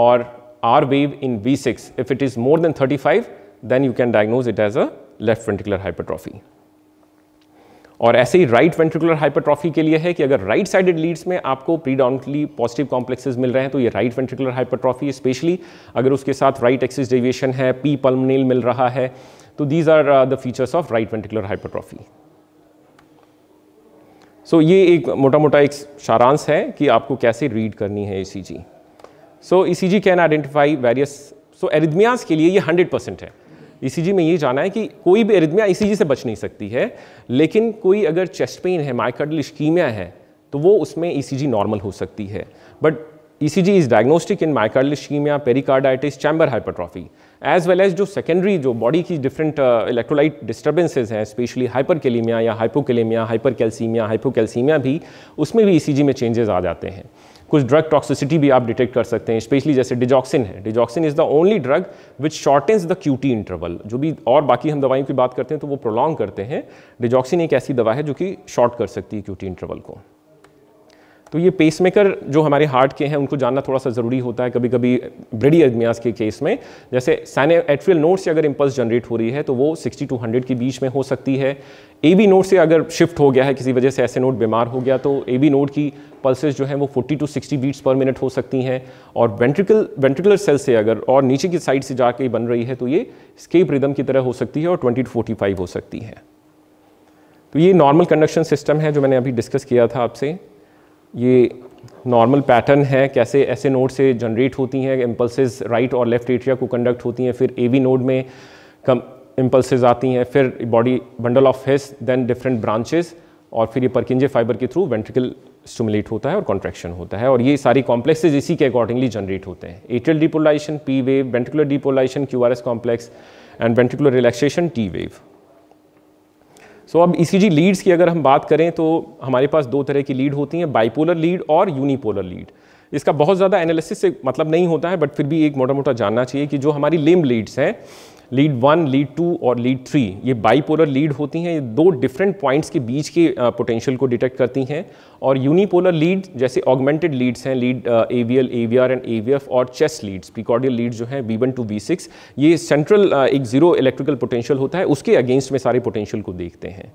और R wave in V six if it is more than thirty five then you can diagnose it as a left ventricular hypertrophy और ऐसे ही राइट वेंट्रिकुलर हाइपरट्रॉफी के लिए है कि अगर right sided Leeds में आपको प्रीडोमिनेटली पॉजिटिव कॉम्प्लेक्सेस मिल रहे हैं तो ये राइट वेंट्रिकुलर हाइपरट्रॉफी स्पेशली अगर उसके साथ राइट एक्सिस डेविएशन है पी पल्मनेल मिल रहा है तो these are the features of right ventricular hypertrophy so ये एक मोटा मोटा एक सारांश है कि आपको कैसे रीड करनी है E C G so E C G can identify various so arrhythmias के लिए ये हंड्रेड परसेंट है ईसीजी e में ये जाना है कि कोई भी एरिदमिया ईसीजी e से बच नहीं सकती है लेकिन कोई अगर चेस्ट पेन है माइकडल इश्कीमिया है तो वो उसमें ईसीजी e नॉर्मल हो सकती है but E C G is diagnostic in myocardial ischemia pericarditis chamber hypertrophy as well as जो सेकेंडरी जो बॉडी की डिफरेंट इलेक्ट्रोलाइट डिस्टर्बेंसेज हैं स्पेशली हाइपर हाइपरकेलीमिया या हाइपोकेलेमिया हाइपो हाइपोकेल्सीमिया भी उसमें भी ई सी जी में चेंजेस आ जाते हैं कुछ ड्रग टॉक्सिसिटी भी आप डिटेक्ट कर सकते हैं स्पेशली जैसे डिजॉक्सिन है digoxin is the only drug which shortens the QT interval जो भी और बाकी हम दवाइयों की बात करते हैं तो वो प्रोलॉन्ग करते हैं डिजॉक्सिन एक ऐसी दवा है जो कि शॉर्ट कर सकती है क्यूटी इंटरवल को तो ये पेसमेकर जो हमारे हार्ट के हैं उनको जानना थोड़ा सा ज़रूरी होता है कभी कभी ब्रेडी एडमियास के केस में जैसे सैने एट्रियल नोट्स से अगर इम्पल्स जनरेट हो रही है तो वो 60 टू 100 के बीच में हो सकती है ए बी नोड से अगर शिफ्ट हो गया है किसी वजह से ऐसे नोड बीमार हो गया तो ए बी नोड की पल्सेस जो है वो 40 टू 60 बीट्स पर मिनट हो सकती हैं और वेंट्रिकल वेंट्रिकुलर सेल से अगर और नीचे की साइड से जाके बन रही है तो ये स्केप रिदम की तरह हो सकती है और 20 टू 45 हो सकती है तो ये नॉर्मल कंडक्शन सिस्टम है जो मैंने अभी डिस्कस किया था आपसे ये नॉर्मल पैटर्न है कैसे ऐसे नोड से जनरेट होती हैं इम्पल्स राइट और लेफ्ट एट्रिया को कंडक्ट होती हैं फिर ए नोड में कम इम्पल्सेज आती हैं फिर body bundle of His then different branches और फिर ये परकिंजे फाइबर के थ्रू वेंट्रिकल स्टमुलेट होता है और कॉन्ट्रैक्शन होता है और ये सारी कॉम्प्लेक्सेज इसी के अकॉर्डिंगली जनरेट होते हैं atrial depolarization P wave ventricular depolarization Q R S complex and ventricular relaxation T wave so अब जी लीड्स की अगर हम बात करें तो हमारे पास दो तरह की लीड होती हैं बाइपोलर लीड और यूनिपोलर लीड इसका बहुत ज़्यादा एनालिसिस से मतलब नहीं होता है बट फिर भी एक मोटा मोटा जानना चाहिए कि जो हमारी लिम लीड्स हैं लीड वन लीड टू और लीड थ्री ये बाईपोलर लीड होती हैं ये दो डिफरेंट पॉइंट्स के बीच के पोटेंशियल को डिटेक्ट करती हैं और यूनिपोलर लीड जैसे ऑगमेंटेड लीड्स हैं lead aVL aVR and aVF और चेस लीड्स प्रिकॉर्डियल लीड जो हैं V one to V six ये सेंट्रल uh, एक जीरो इलेक्ट्रिकल पोटेंशियल होता है उसके अगेंस्ट में सारे पोटेंशियल को देखते हैं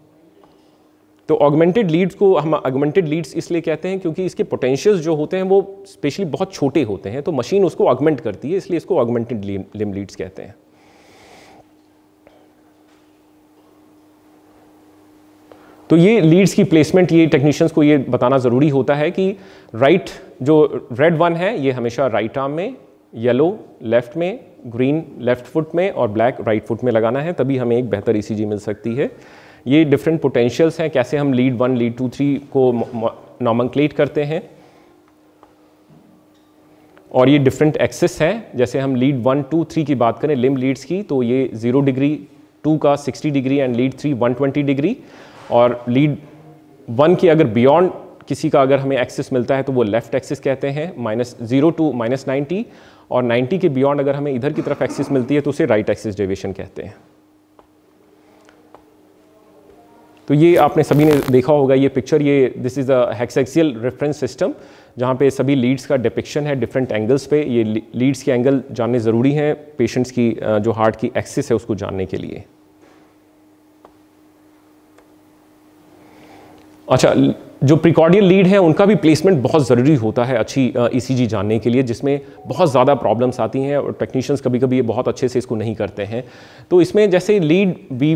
तो ऑगमेंटेड लीड्स को हम ऑगमेंटेड लीड्स इसलिए कहते हैं क्योंकि इसके पोटेंशियल्स जो होते हैं वो स्पेशली बहुत छोटे होते हैं तो मशीन उसको ऑगमेंट करती है इसलिए इसको ऑगमेंटेड लिम लीड्स कहते हैं तो ये लीड्स की प्लेसमेंट ये टेक्नीशियंस को ये बताना ज़रूरी होता है कि राइट जो रेड वन है ये हमेशा राइट आर्म में येलो लेफ्ट में ग्रीन लेफ्ट फुट में और ब्लैक राइट फुट में लगाना है तभी हमें एक बेहतर ई e मिल सकती है ये डिफरेंट पोटेंशियल्स हैं कैसे हम lead one lead two three को नॉमनक्लेट करते हैं और ये डिफरेंट एक्सेस है जैसे हम लीड वन टू थ्री की बात करें लिम लीड्स की तो ये ज़ीरो डिग्री टू का sixty degree and lead three one twenty degree और लीड वन के अगर बियॉन्ड किसी का अगर हमें एक्सेस मिलता है तो वो लेफ्ट एक्सेस कहते हैं minus zero to minus ninety और नाइन्टी के बियॉन्ड अगर हमें इधर की तरफ एक्सेस मिलती है तो उसे राइट एक्सेस डेविएशन कहते हैं तो ये आपने सभी ने देखा होगा ये पिक्चर ये this is a hexaxial reference system जहाँ पे सभी लीड्स का डिपिक्शन है डिफरेंट एंगल्स पे ये लीड्स के एंगल जानने ज़रूरी हैं पेशेंट्स की जो हार्ट की एक्सिस है उसको जानने के लिए अच्छा जो प्रिकॉर्डियल लीड है उनका भी प्लेसमेंट बहुत ज़रूरी होता है अच्छी ई e जानने के लिए जिसमें बहुत ज़्यादा प्रॉब्लम्स आती हैं और टेक्नीशियंस कभी कभी ये बहुत अच्छे से इसको नहीं करते हैं तो इसमें जैसे लीड बी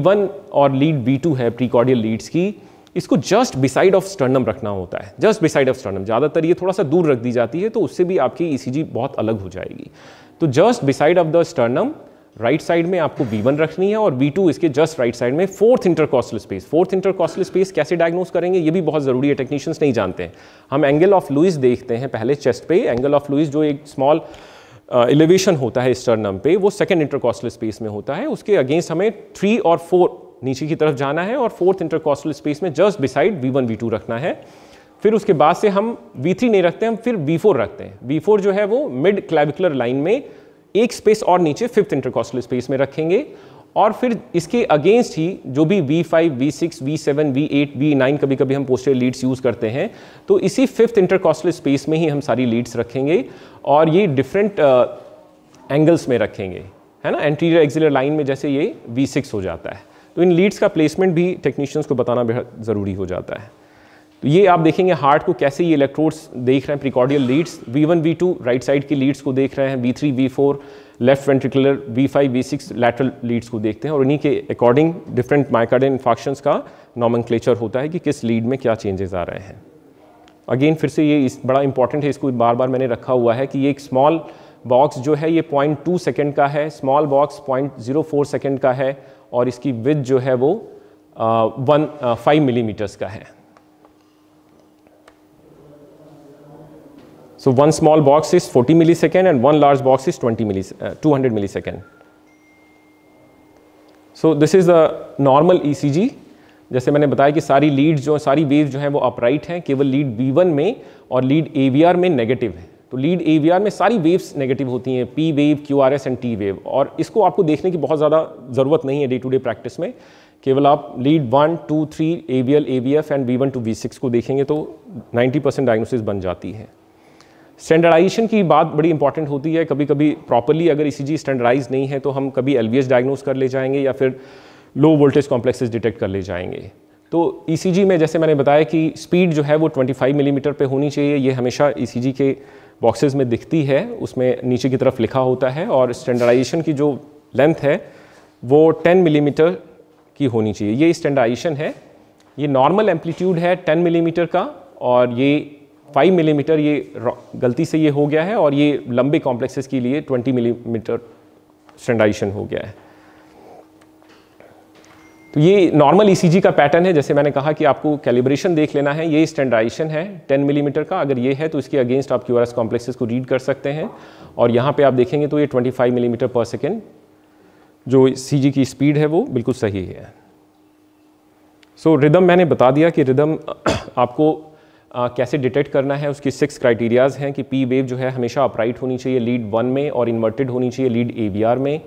और लीड बी है प्रिकॉर्डियल लीड्स की इसको जस्ट बिसाइड ऑफ स्टर्नम रखना होता है जस्ट बिसाइड ऑफ स्टर्नम ज़्यादातर ये थोड़ा सा दूर रख दी जाती है तो उससे भी आपकी ई e बहुत अलग हो जाएगी तो just beside of the sternum right right side में आपको V1 रखनी है और V2 इसके जस्ट राइट साइड में fourth intercostal space fourth intercostal space कैसे डायग्नोस करेंगे ये भी बहुत ज़रूरी है टेक्नीशियंस नहीं जानते हैं हम एंगल ऑफ लुइस देखते हैं पहले चेस्ट पे एंगल ऑफ लुइस जो एक स्मॉल एलिवेशन uh, होता है स्टर्नम पे वो सेकेंड इंटरकॉस्टल स्पेस में होता है उसके अगेंस्ट हमें थ्री और फोर नीचे की तरफ जाना है और फोर्थ इंटरकॉस्टल स्पेस में जस्ट बिसाइड वी वन रखना है फिर उसके बाद से हम V3 नहीं रखते हम फिर V4 रखते हैं V4 जो है वो मिड क्लेविकुलर लाइन में एक स्पेस और नीचे फिफ्थ इंटरकॉस्टल स्पेस में रखेंगे और फिर इसके अगेंस्ट ही जो भी V5, V6, V7, V8, V9 कभी कभी हम पोस्टर लीड्स यूज़ करते हैं तो इसी फिफ्थ इंटरकॉस्टल स्पेस में ही हम सारी लीड्स रखेंगे और ये डिफरेंट एंगल्स uh, में रखेंगे है ना एंटीरियर एक्सिलर लाइन में जैसे ये V6 हो जाता है तो इन लीड्स का प्लेसमेंट भी टेक्नीशियंस को बताना बेहद ज़रूरी हो जाता है तो ये आप देखेंगे हार्ट को कैसे ये इलेक्ट्रोड्स देख रहे हैं precordial leads V one V two right side की लीड्स को देख रहे हैं V three V four left ventricular V five V six lateral leads को देखते हैं और इन्हीं के अकॉर्डिंग डिफरेंट माइकार्डियन इन्फॉक्शंस का नॉमनक्लेचर होता है कि किस लीड में क्या चेंजेस आ रहे हैं अगेन फिर से ये इस बड़ा इंपॉर्टेंट है इसको बार बार मैंने रखा हुआ है कि ये एक स्मॉल बॉक्स जो है ये पॉइंट टू सेकेंड का है small box point zero four second का है और इसकी विथ जो है वो वन फाइव मिलीमीटर्स का है So one small box is 40 millisecond and one large box is 20 millis uh, 200 millisecond. So this is the normal ECG. जैसे मैंने बताया कि सारी लीड जो सारी वेव जो है वो अपराइट हैं केवल लीड B1 में और लीड AVR में नेगेटिव है तो लीड AVR में सारी वेव्स नेगेटिव होती हैं P wave Q R S and T wave और इसको आपको देखने की बहुत ज़्यादा ज़रूरत नहीं है डे टू डे प्रैक्टिस में केवल आप lead one two three A V L A V F and V one to V six को देखेंगे तो 90 परसेंट डायग्नोसिस बन जाती है स्टैंडर्डाइजेशन की बात बड़ी इंपॉर्टेंट होती है कभी कभी प्रॉपरली अगर ई सी स्टैंडर्डाइज नहीं है तो हम कभी एल डायग्नोस कर ले जाएंगे या फिर लो वोल्टेज कॉम्प्लेक्सेस डिटेक्ट कर ले जाएंगे तो ई e में जैसे मैंने बताया कि स्पीड जो है वो 25 मिलीमीटर mm पे होनी चाहिए ये हमेशा ई e के बॉक्सेस में दिखती है उसमें नीचे की तरफ लिखा होता है और स्टैंडर्डाइजेशन की जो लेंथ है वो 10 मिलीमीटर mm की होनी चाहिए ये स्टैंडर्डाइजेशन है ये नॉर्मल एम्पलीट्यूड है 10 मिलीमीटर mm का और ये फाइव मिलीमीटर ये गलती से ये हो गया है और ये लंबे कॉम्प्लेक्सेस के लिए ट्वेंटी मिलीमीटर स्टैंडाइजेशन हो गया है तो ये नॉर्मल ईसीजी e का पैटर्न है जैसे मैंने कहा कि आपको कैलिब्रेशन देख लेना है ये स्टैंडाइजेशन है 10 मिलीमीटर mm का अगर ये है तो इसके अगेंस्ट आप क्यू कॉम्प्लेक्सेस को रीड कर सकते हैं और यहाँ पर आप देखेंगे तो ये ट्वेंटी मिलीमीटर पर सेकेंड जो सी की स्पीड है वो बिल्कुल सही है सो so, रिदम मैंने बता दिया कि रिदम आपको आ, कैसे डिटेक्ट करना है उसकी सिक्स क्राइटेरियाज़ हैं कि पी वेव जो है हमेशा अपराइट होनी चाहिए लीड वन में और इन्वर्टेड होनी चाहिए लीड ए में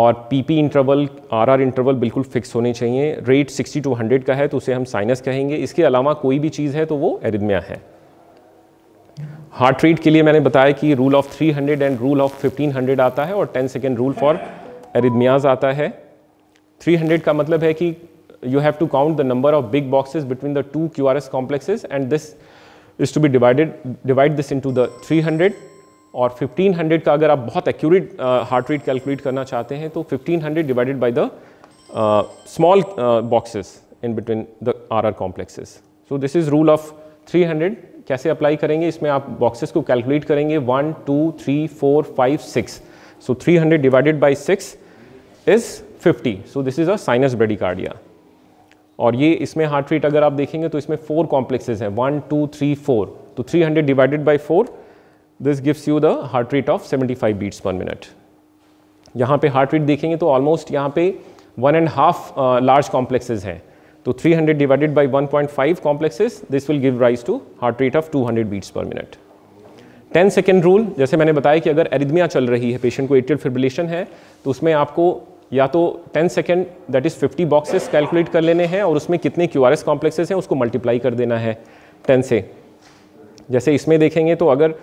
और P P interval R R interval बिल्कुल फिक्स होने चाहिए रेट 60 टू 100 का है तो उसे हम साइनस कहेंगे इसके अलावा कोई भी चीज़ है तो वो एरिदमिया है हार्ट रेट के लिए मैंने बताया कि rule of 300 and rule of 1500 आता है और 10 सेकेंड रूल फॉर एरिदमियाज आता है 300 का मतलब है कि you have to count the number of big boxes between the two QRS complexes and this is to be divided, divide this into the 300 or 1500 ka agar aap bahut accurate uh, heart rate calculate karna chahte to 1500 divided by the uh, small uh, boxes in between the RR complexes. So this is rule of 300, kaise apply karenge, isme aap boxes ko calculate karenge 1, 2, 3, 4, 5, 6. So 300 divided by 6 is 50. So this is a sinus bradycardia. और ये इसमें heart rate अगर आप देखेंगे तो इसमें four complexes हैं one two three four तो three hundred divided by four this gives you the heart rate of seventy five beats per minute यहाँ पे हार्ट रेट देखेंगे तो ऑलमोस्ट यहाँ पे one and half large complexes हैं तो 300 divided by 1.5 complexes this will give rise to heart rate of 200 beats per minute 10 second rule जैसे मैंने बताया कि अगर एरिदमिया चल रही है पेशेंट को एट्रियल फिब्रिलेशन है तो उसमें आपको या तो 10 second that is 50 boxes calculate कर लेने हैं और उसमें कितने क्यू आर एस कॉम्प्लेक्सेस हैं उसको मल्टीप्लाई कर देना है 10 से जैसे इसमें देखेंगे तो अगर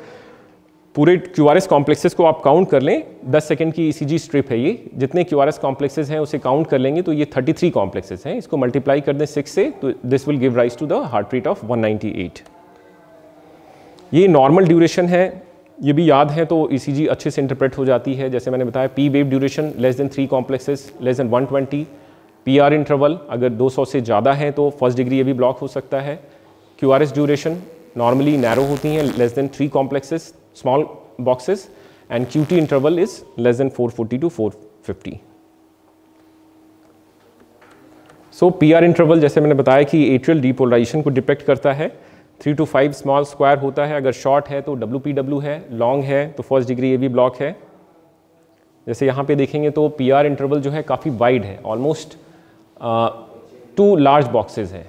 पूरे क्यू आर एस कॉम्प्लेक्सेस को आप काउंट कर लें 10 सेकेंड की ई e स्ट्रिप है ये जितने क्यू आर एस कॉम्प्लेक्सेज हैं उसे काउंट कर लेंगे तो ये 33 कॉम्प्लेक्सेस हैं इसको मल्टीप्लाई कर दें सिक्स से तो this will give rise to the heart rate of one ये नॉर्मल ड्यूरेशन है ये भी याद है तो ई e अच्छे से इंटरप्रेट हो जाती है जैसे मैंने बताया P wave duration less than three complexes less than 120 R interval अगर 200 से ज़्यादा है तो फर्स्ट डिग्री ये भी ब्लॉक हो सकता है Q S duration normally narrow होती हैं less than three complexes small boxes and T interval is less than 440 to fifty so R interval जैसे मैंने बताया कि एट्रियल डीपोलराइजेशन को डिपेक्ट करता है three to five small square होता है अगर शॉर्ट है तो डब्ल्यू पी डब्ल्यू है लॉन्ग है तो फर्स्ट डिग्री ए भी ब्लॉक है जैसे यहाँ पे देखेंगे तो पी आर इंटरवल जो है काफ़ी वाइड है ऑलमोस्ट टू लार्ज बॉक्सेज है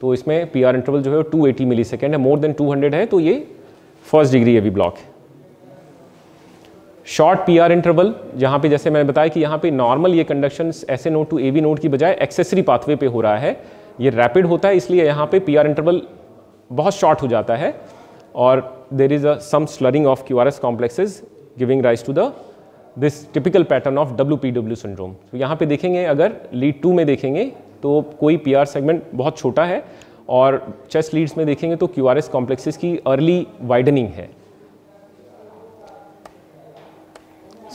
तो इसमें पी आर इंटरवल जो है टू एटी मिली सेकेंड है मोर देन टू हंड्रेड है तो ये फर्स्ट डिग्री ए भी ब्लॉक है शॉर्ट पी आर इंटरवल जहाँ पे जैसे मैंने बताया कि यहाँ पे नॉर्मल ये कंडक्शन ऐसे node to A V node की बजाय एक्सेसरी पाथवे पे हो रहा है ये रैपिड होता है इसलिए यहाँ पे पी आर इंटरवल बहुत शॉर्ट हो जाता है और there is um some slurring of Q R S complexes giving rise to the this typical pattern of W P W syndrome तो यहाँ पे देखेंगे अगर लीड टू में देखेंगे तो कोई पी आर सेगमेंट बहुत छोटा है और चेस्ट लीड्स में देखेंगे तो क्यू आर एस कॉम्प्लेक्सेज की अर्ली वाइडनिंग है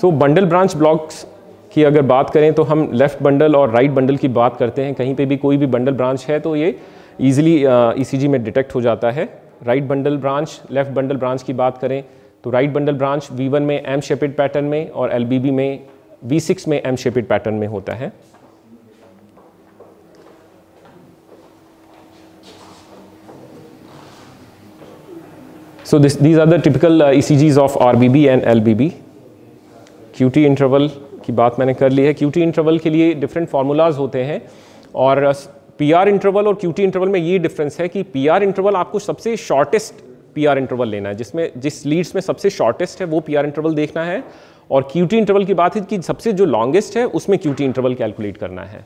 सो बंडल ब्रांच ब्लॉक्स की अगर बात करें तो हम लेफ्ट बंडल और राइट right बंडल की बात करते हैं कहीं पे भी कोई भी बंडल ब्रांच है तो ये ईजिली ई uh, e में डिटेक्ट हो जाता है right bundle branch left bundle branch की बात करें तो राइट बंडल ब्रांच V1 में एम शेपिड पैटर्न में और एल में V6 में एम शेपिड पैटर्न में होता है so these are E C Gs of R B B and L B B Q T interval की बात मैंने कर ली है टी इंटरवल के लिए डिफरेंट फार्मूलाज होते हैं और uh, पीआर इंटरवल और क्यूटी इंटरवल में ये डिफरेंस है कि पीआर इंटरवल आपको सबसे शॉर्टेस्ट पीआर इंटरवल लेना है जिसमें जिस लीड्स में सबसे शॉर्टेस्ट है वो पीआर इंटरवल देखना है और क्यूटी इंटरवल की बात है कि सबसे जो लॉन्गेस्ट है उसमें क्यूटी इंटरवल कैलकुलेट करना है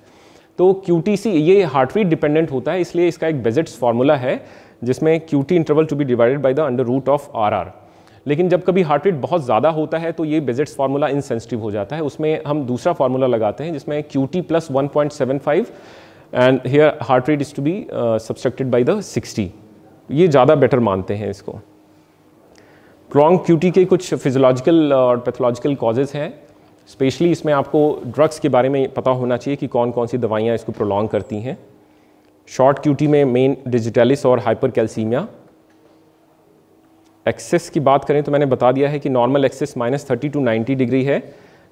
तो सी ये हार्ट रेट डिपेंडेंट होता है इसलिए इसका एक बेजेट्स फार्मूला है जिसमें T interval to be divided by the under root of R लेकिन जब कभी हार्ट रेट बहुत ज़्यादा होता है तो ये बेजेट्स फार्मूला इनसेंसिटिव हो जाता है उसमें हम दूसरा फार्मूला लगाते हैं जिसमें Q T plus one point seven five and here heart rate is to be subtracted by the sixty ये ज़्यादा बेटर मानते हैं इसको प्रॉन्ग क्यूटी के कुछ फिजोलॉजिकल uh, और पैथोलॉजिकल कॉजेज़ हैं स्पेशली इसमें आपको ड्रग्स के बारे में पता होना चाहिए कि कौन कौन सी दवाइयाँ इसको प्रोलॉन्ग करती हैं शॉर्ट क्यूटी में मेन डिजिटलिस और हाइपर कैल्सीमिया एक्सेस की बात करें तो मैंने बता दिया है कि normal axis minus thirty to ninety degree है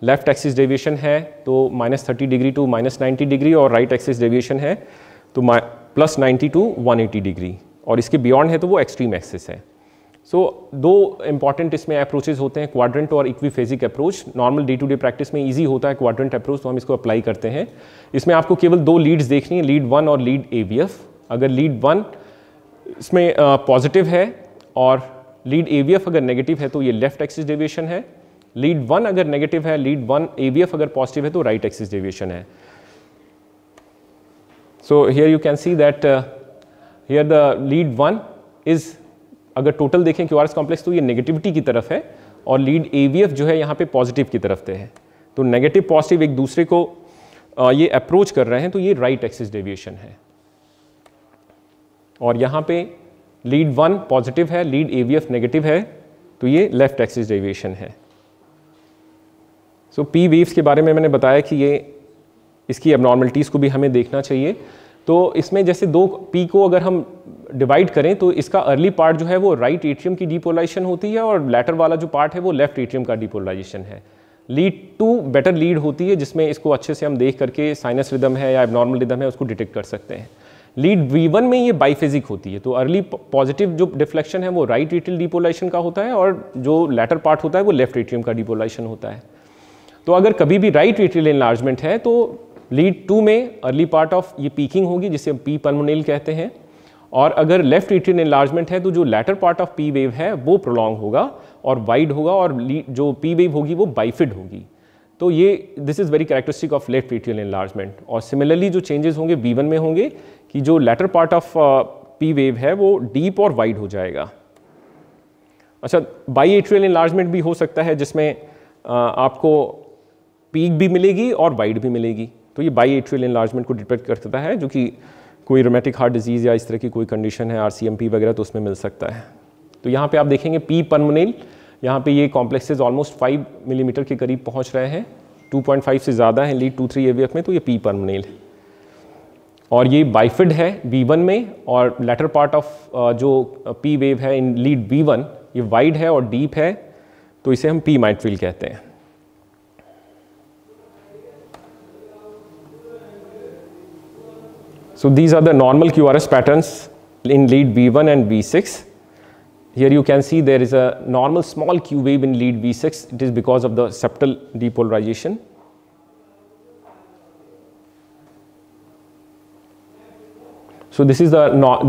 लेफ्ट एक्सिस डेविएशन है तो minus thirty degree to minus ninety degree और राइट एक्सिस डेविएशन है तो plus ninety to one eighty degree और इसके बियॉन्ड है तो वो एक्सट्रीम एक्सिस है सो so, दो इंपॉर्टेंट इसमें अप्रोचेज होते हैं क्वाड्रेंट और equiphasic approach normal day to day practice में इजी होता है क्वाड्रेंट अप्रोच तो हम इसको अप्लाई करते हैं इसमें आपको केवल दो लीड्स देखनी है लीड वन और लीड ए एफ अगर लीड वन इसमें पॉजिटिव है और लीड ए एफ अगर नेगेटिव है तो ये लेफ्ट एक्सिस डेविएशन है लीड वन अगर नेगेटिव है लीड वन ए अगर पॉजिटिव है तो राइट एक्सिस डेविएशन है so here you can see that here the lead one is अगर टोटल देखें क्यू आर एस कॉम्प्लेक्स तो ये नेगेटिविटी की तरफ है और लीड ए जो है यहाँ पे पॉजिटिव की तरफ है तो नेगेटिव पॉजिटिव एक दूसरे को आ, uh, ये अप्रोच कर रहे हैं तो ये राइट एक्सिस डेविएशन है और यहाँ पे लीड वन पॉजिटिव है लीड ए नेगेटिव है तो ये लेफ्ट एक्सिस डेविएशन है सो पी वेव्स के बारे में मैंने बताया कि ये इसकी एबनॉर्मलिटीज़ को भी हमें देखना चाहिए तो इसमें जैसे दो पी को अगर हम डिवाइड करें तो इसका अर्ली पार्ट जो है वो राइट right एट्रियम की डिपोलाइजेशन होती है और लेटर वाला जो पार्ट है वो लेफ्ट एट्रियम का डिपोलाइजेशन है लीड टू बेटर लीड होती है जिसमें इसको अच्छे से हम देख करके साइनस रिदम है या एबनॉर्मल रिदम है उसको डिटेक्ट कर सकते हैं लीड वी वन में ये बाईफिजिक होती है तो अर्ली पॉजिटिव जो डिफ्लेक्शन है वो राइट एट्रियल डिपोलाइजेशन का होता है और जो लेटर पार्ट होता है वो लेफ्ट एट्रियम का डिपोलाइजेशन होता है तो अगर कभी भी राइट एट्रियल इन्लार्जमेंट है तो लीड टू में अर्ली पार्ट ऑफ ये पीकिंग होगी जिसे हम पी पल्मोनेल कहते हैं और अगर लेफ्ट एट्रियल इन्लार्जमेंट है तो जो later part of P wave है वो प्रोलॉन्ग होगा और वाइड होगा और जो पी वेव होगी वो बाइफिड होगी तो ये this is very characteristic of left atrial enlargement और सिमिलरली जो चेंजेस होंगे बी में होंगे कि जो later part of P wave है वो डीप और वाइड हो जाएगा अच्छा बाई एट्रियल इन्लार्जमेंट भी हो सकता है जिसमें uh, आपको पीक भी मिलेगी और वाइड भी मिलेगी तो ये बाई एट्रियल इन्लार्जमेंट को डिटेक्ट करता है जो कि कोई रोमेटिक हार्ट डिजीज़ या इस तरह की कोई कंडीशन है आर वगैरह तो उसमें मिल सकता है तो यहाँ पे आप देखेंगे पी पनमोनेल यहाँ पे ये कॉम्प्लेक्सेज ऑलमोस्ट 5 मिलीमीटर mm के करीब पहुँच रहे हैं 2.5 से ज़्यादा है लीड टू थ्री ए में तो ये पी पनमोनेल है और ये बाइफिड है बी में और लेटर पार्ट ऑफ जो पी वेव है इन लीड बी ये वाइड है और डीप है तो इसे हम पी माइट्रिल कहते हैं So these are the normal QRS patterns in lead B1 and B6. Here you can see there is a normal small Q wave in lead B6. It is because of the septal depolarization. So this is the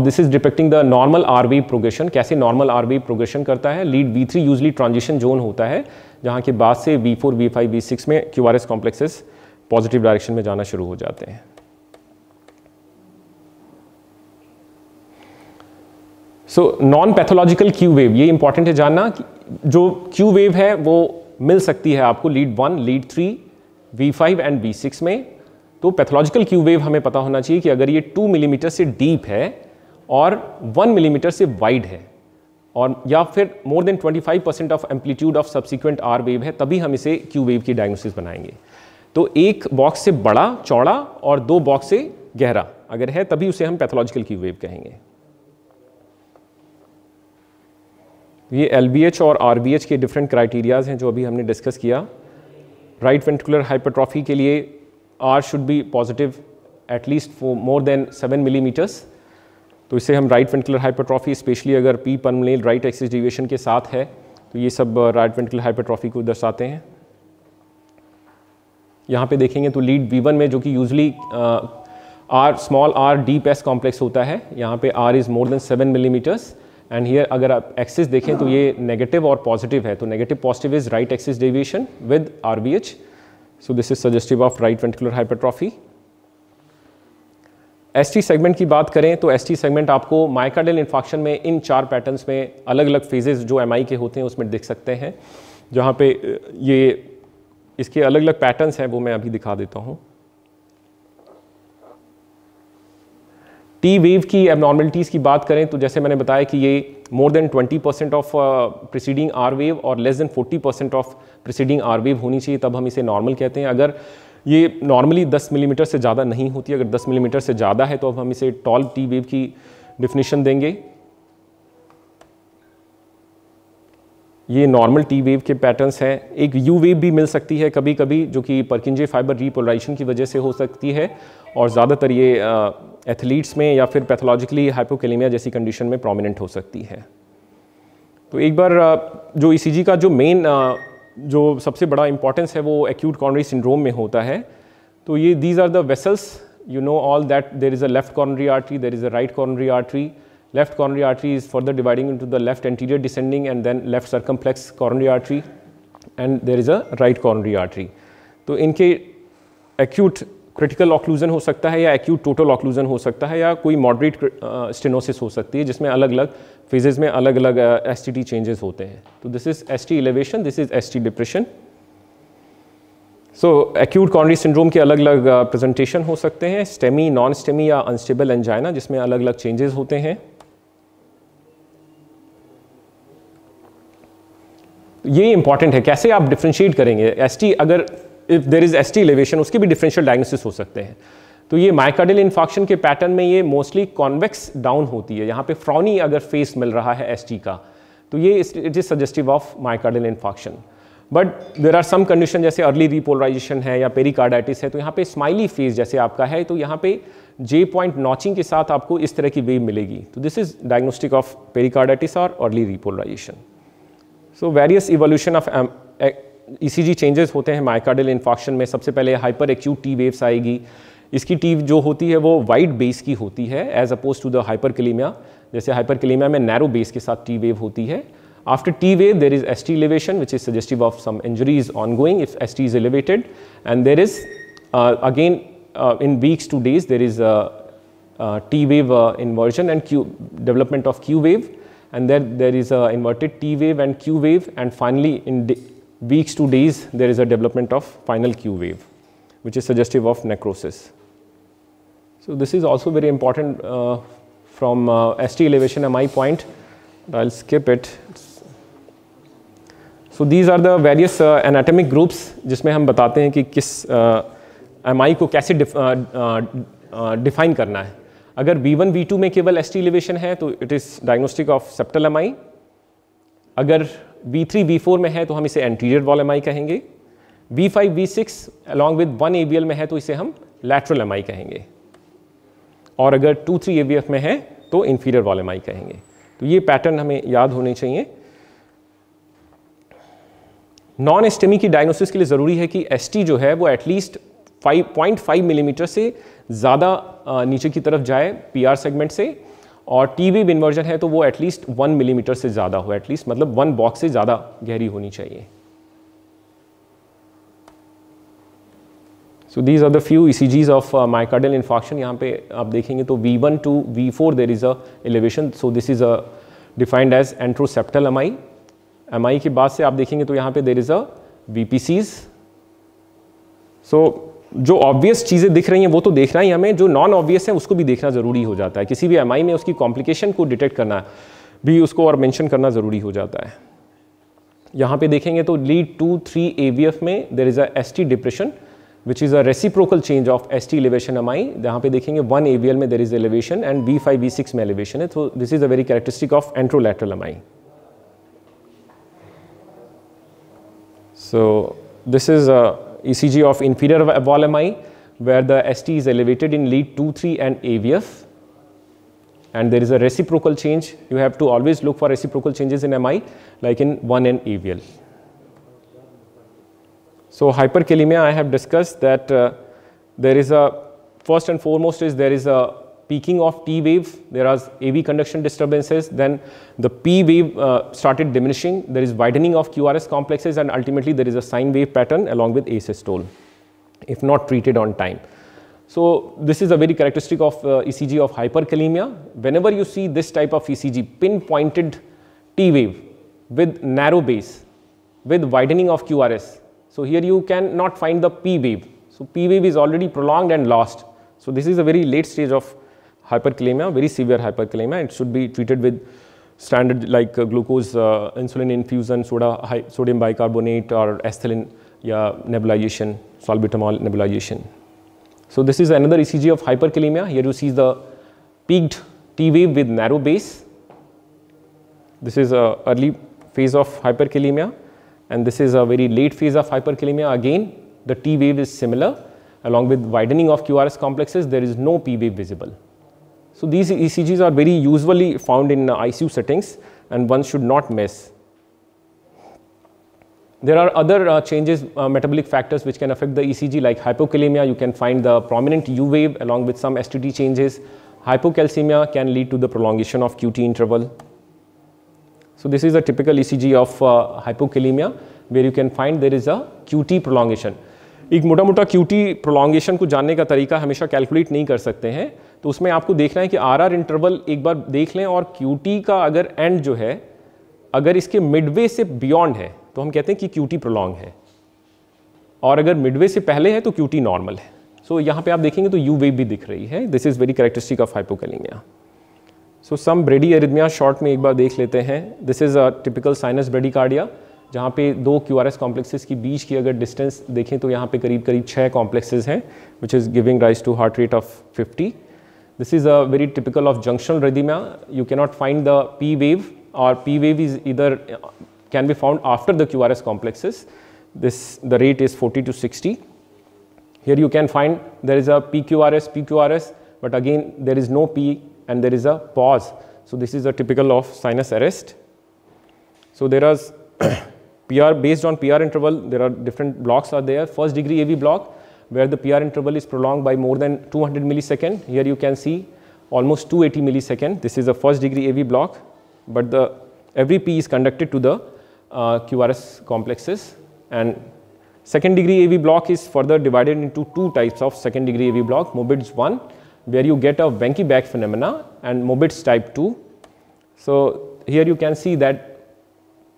this is depicting the normal R V progression कैसे normal R V progression करता है lead V three usually transition zone होता है जहाँ के बाद से V four V five V six में क्यू आर एस कॉम्प्लेक्सेस में जाना शुरू हो जाते हैं so non pathological Q wave ये इंपॉर्टेंट है जानना जो क्यू वेव है वो मिल सकती है आपको lead one lead three V five and V six में तो पैथोलॉजिकल क्यू वेव हमें पता होना चाहिए कि अगर ये टू मिलीमीटर से डीप है और वन मिलीमीटर से वाइड है और या फिर more than 25 percent of amplitude of subsequent R wave है तभी हम इसे क्यू वेव की डायग्नोसिस बनाएंगे तो एक बॉक्स से बड़ा चौड़ा और दो बॉक्स से गहरा अगर है तभी उसे हम पैथोलॉजिकल क्यू वेव कहेंगे ये एल और आर के डिफरेंट क्राइटेरियाज़ हैं जो अभी हमने डिस्कस किया राइट वेंटिकुलर हाइपरट्रॉफी के लिए R should be positive at least for more than seven millimetres तो इसे हम राइट वेंटिकुलर हाइपरट्रॉफी स्पेशली अगर P pulmonale right axis deviation के साथ है तो ये सब राइट वेंटिकुलर हाइपरट्रॉफी को दर्शाते हैं यहाँ पे देखेंगे तो लीड वी में जो कि usually R small R deep S complex होता है यहाँ पे R is more than seven millimetres mm and here अगर आप एक्सिस देखें तो ये नेगेटिव और पॉजिटिव है तो negative positive is right axis deviation with R V H so this is suggestive of right ventricular hypertrophy S T segment की बात करें तो एस टी सेगमेंट आपको माइकाडेल इन्फॉक्शन में इन चार पैटर्न्स में अलग अलग फेजेज जो एम आई के होते हैं उसमें दिख सकते हैं जहाँ पे ये इसके अलग अलग पैटर्न्स हैं वो मैं अभी दिखा देता हूँ टी वेव की एबनॉर्मलिटीज़ की बात करें तो जैसे मैंने बताया कि ये more than 20 percent of preceding R wave और less than 40 percent of preceding R wave होनी चाहिए तब हम इसे नॉर्मल कहते हैं अगर ये नॉर्मली 10 मिलीमीटर mm से ज़्यादा नहीं होती अगर 10 मिलीमीटर mm से ज़्यादा है तो अब हम इसे टॉल टी वेव की डिफिनीशन देंगे ये नॉर्मल टी वेव के पैटर्न्स हैं एक यू वेव भी मिल सकती है कभी कभी जो कि परकिंजे फाइबर रीपोलराइजेशन की वजह से हो सकती है और ज़्यादातर ये एथलीट्स में या फिर पैथोलॉजिकली हाइपोकेलेमिया जैसी कंडीशन में प्रोमिनेंट हो सकती है तो एक बार जो ई e का जो मेन जो सबसे बड़ा इंपॉर्टेंस है वो एक्यूट कॉर्नरी सिंड्रोम में होता है तो ये these are the vessels you know all that there is a left coronary artery there is a right coronary artery left coronary artery is for the dividing into the left anterior descending and then left circumflex coronary artery and there is a right coronary artery तो इनके acute critical occlusion हो सकता है या acute total occlusion हो सकता है या कोई मॉडरेट स्टेनोसिस uh, हो सकती है जिसमें अलग अलग फेजेज़ में अलग अलग एस टी चेंजेस होते हैं तो this is S T elevation this is S T depression so acute coronary syndrome के अलग अलग प्रेजेंटेशन हो सकते हैं स्टेमी नॉन स्टेमी या अनस्टेबल एंजाइना जिसमें अलग अलग चेंजेस होते हैं ये इंपॉर्टेंट है कैसे आप डिफ्रेंशिएट करेंगे एस अगर if there is S T elevation उसके भी डिफरेंशियल डायग्नोसिस हो सकते हैं तो ये माइकाडियल इन्फॉक्शन के पैटर्न में ये मोस्टली कॉन्वेक्स डाउन होती है यहाँ पे फ्रॉनी अगर फेस मिल रहा है एस का तो ये it is suggestive of myocardial infarction but there are some condition जैसे अर्ली रिपोलराइजेशन है या पेरिकार्डाइटिस है तो यहाँ पे स्माइली फेस जैसे आपका है तो यहाँ पे जे पॉइंट नॉचिंग के साथ आपको इस तरह की वेव मिलेगी तो this is diagnostic of pericarditis और early repolarisation so various evolution of ECG e changes होते हैं माइकार्डल इन्फॉक्शन में सबसे पहले हाइपर एक्यूट टी वेव्स आएगी इसकी टी जो होती है वो वाइड बेस की होती है as opposed to the hyperkalaemia जैसे हाइपर क्लीमिया में नैरो बेस के साथ टी वेव होती है after T wave there is S T elevation which is suggestive of some injuries ongoing if S T is elevated and there is again in weeks to days there is T wave inversion and Q development of Q wave and there there is a inverted T wave and Q wave and finally in weeks to days, there is a development of final Q wave, which is suggestive of necrosis. So this is also very important uh, from uh, ST elevation MI point. I'll skip it. So these are the various uh, anatomic groups जिसमें हम बताते हैं कि किस M uh, को कैसे define uh, uh, uh करना है अगर V1 V2 में केवल ST elevation, एलिवेशन है it is diagnostic of septal of septal V3 V4 में है तो हम इसे एंटीरियर वॉल एम कहेंगे V5 V6 along with one A में है तो इसे हम लैटरल एम कहेंगे और अगर टू थ्री ए में है तो इन्फीरियर वॉल एम कहेंगे तो ये पैटर्न हमें याद होने चाहिए नॉन एस्टेमी की डायग्नोसिस के लिए ज़रूरी है कि एस जो है वो एटलीस्ट 5.5 मिलीमीटर mm से ज़्यादा नीचे की तरफ जाए पीआर सेगमेंट से और टी वी इन्वर्जन है तो वो एटलीस्ट वन मिलीमीटर से ज़्यादा हो एटलीस्ट मतलब वन बॉक्स से ज़्यादा गहरी होनी चाहिए so these are the few E C Gs of myocardial infarction यहाँ पे आप देखेंगे तो V one to V four there is a elevation so this is a defined as anteroseptal M I M I के बाद से आप देखेंगे तो यहाँ पे there is a V P Cs so जो ऑब्वियस चीज़ें दिख रही हैं वो तो देखना ही हमें जो नॉन ऑब्वियस है उसको भी देखना ज़रूरी हो जाता है किसी भी एम में उसकी कॉम्प्लिकेशन को डिटेक्ट करना भी उसको और मेंशन करना ज़रूरी हो जाता है यहाँ पे देखेंगे तो लीड टू थ्री ए में there is a S T depression which is a reciprocal change of S T elevation M I जहाँ पे देखेंगे वन ए में there is elevation and V five B six में elevation है तो this is a very characteristic of anterolateral M I so this is ECG of inferior wall MI where the ST is elevated in lead 2, 3 and AVF and there is a reciprocal change. You have to always look for reciprocal changes in MI like in 1 and AVL. So hyperkalemia I have discussed that uh, there is a first and foremost is there is a peaking of T wave, there are AV conduction disturbances, then the P wave uh, started diminishing, there is widening of QRS complexes and ultimately there is a sine wave pattern along with asystole if not treated on time. So this is a very characteristic of uh, ECG of hyperkalemia. Whenever you see this type of ECG, pinpointed T wave with narrow base, with widening of QRS. So here you can not find the P wave. So P wave is already prolonged and lost. So this is a very late stage of hyperkalemia, very severe hyperkalemia. It should be treated with standard like uh, glucose uh, insulin infusion, soda, sodium bicarbonate or ethylene yeah, nebulization, salbutamol nebulization. So this is another ECG of hyperkalemia. Here you see the peaked T wave with narrow base. This is a early phase of hyperkalemia and this is a very late phase of hyperkalemia. Again, the T wave is similar. Along with widening of QRS complexes, there is no P wave visible. So these ECGs are very usually found in ICU settings and one should not miss. There are other uh, changes, uh, metabolic factors which can affect the ECG like hypokalemia, you can find the prominent U wave along with some STD changes. Hypocalcemia can lead to the prolongation of QT interval. So this is a typical ECG of uh, hypokalemia where you can find there is a QT prolongation. एक मोटा मोटा QT prolongation को जानने का तरीका हमेशा calculate नहीं कर सकते हैं तो उसमें आपको देखना है कि आर आर इंटरवल एक बार देख लें और क्यू टी का अगर एंड जो है अगर इसके मिडवे से बियॉन्ड है तो हम कहते हैं कि क्यू टी प्रोलॉन्ग है और अगर मिडवे से पहले है तो क्यू टी नॉर्मल है सो so, यहाँ पे आप देखेंगे तो यू वेव भी दिख रही है this is very characteristic of hypokalaemia so some bradyarrhythmia short में एक बार देख लेते हैं this is a typical sinus bradycardia जहाँ पे दो क्यू आर एस कॉम्प्लेक्सेज की बीच की अगर डिस्टेंस देखें तो यहाँ पे करीब करीब छः कॉम्प्लेक्सेज हैं which is giving rise to heart rate of fifty This is a very typical of junctional rhythmia. You cannot find the P wave or P wave is either uh, can be found after the QRS complexes. This the rate is 40 to 60. Here you can find there is a PQRS, PQRS, but again there is no P and there is a pause. So this is a typical of sinus arrest. So there is PR based on PR interval, there are different blocks are there. First degree AV block, where the PR interval is prolonged by more than 200 millisecond. Here you can see almost 280 millisecond. This is a first degree AV block, but the every P is conducted to the uh, QRS complexes. And second degree AV block is further divided into two types of second degree AV block, Mobitz 1, where you get a Wenckebach phenomena and Mobitz type 2. So here you can see that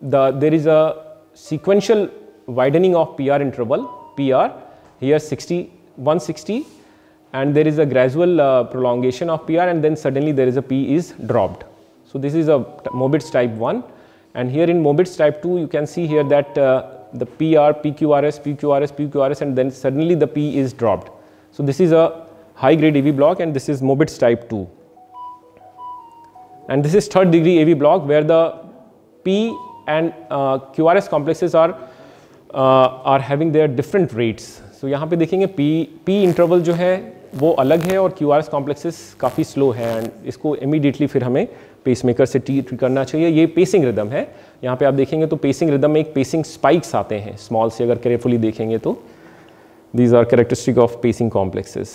the, there is a sequential widening of PR interval, PR, here 60, 160 and there is a gradual uh, prolongation of PR and then suddenly there is a P is dropped. So this is a Mobitz type 1 and here in Mobitz type 2 you can see here that uh, the PR, PQRS, PQRS, PQRS and then suddenly the P is dropped. So this is a high grade AV block and this is Mobitz type 2. And this is third degree AV block where the P and uh, QRS complexes are, uh, are having their different rates. So so, यहाँ पे देखेंगे P P interval जो है वो अलग है और Q R S complexes काफ़ी स्लो है एंड इसको इमीडिएटली फिर हमें पेसमेकर से ट्रीट करना चाहिए ये पेसिंग रिदम है यहाँ पे आप देखेंगे तो पेसिंग रिदम में एक पेसिंग स्पाइक्स आते हैं स्मॉल से अगर केयरफुली देखेंगे तो these are characteristic of pacing complexes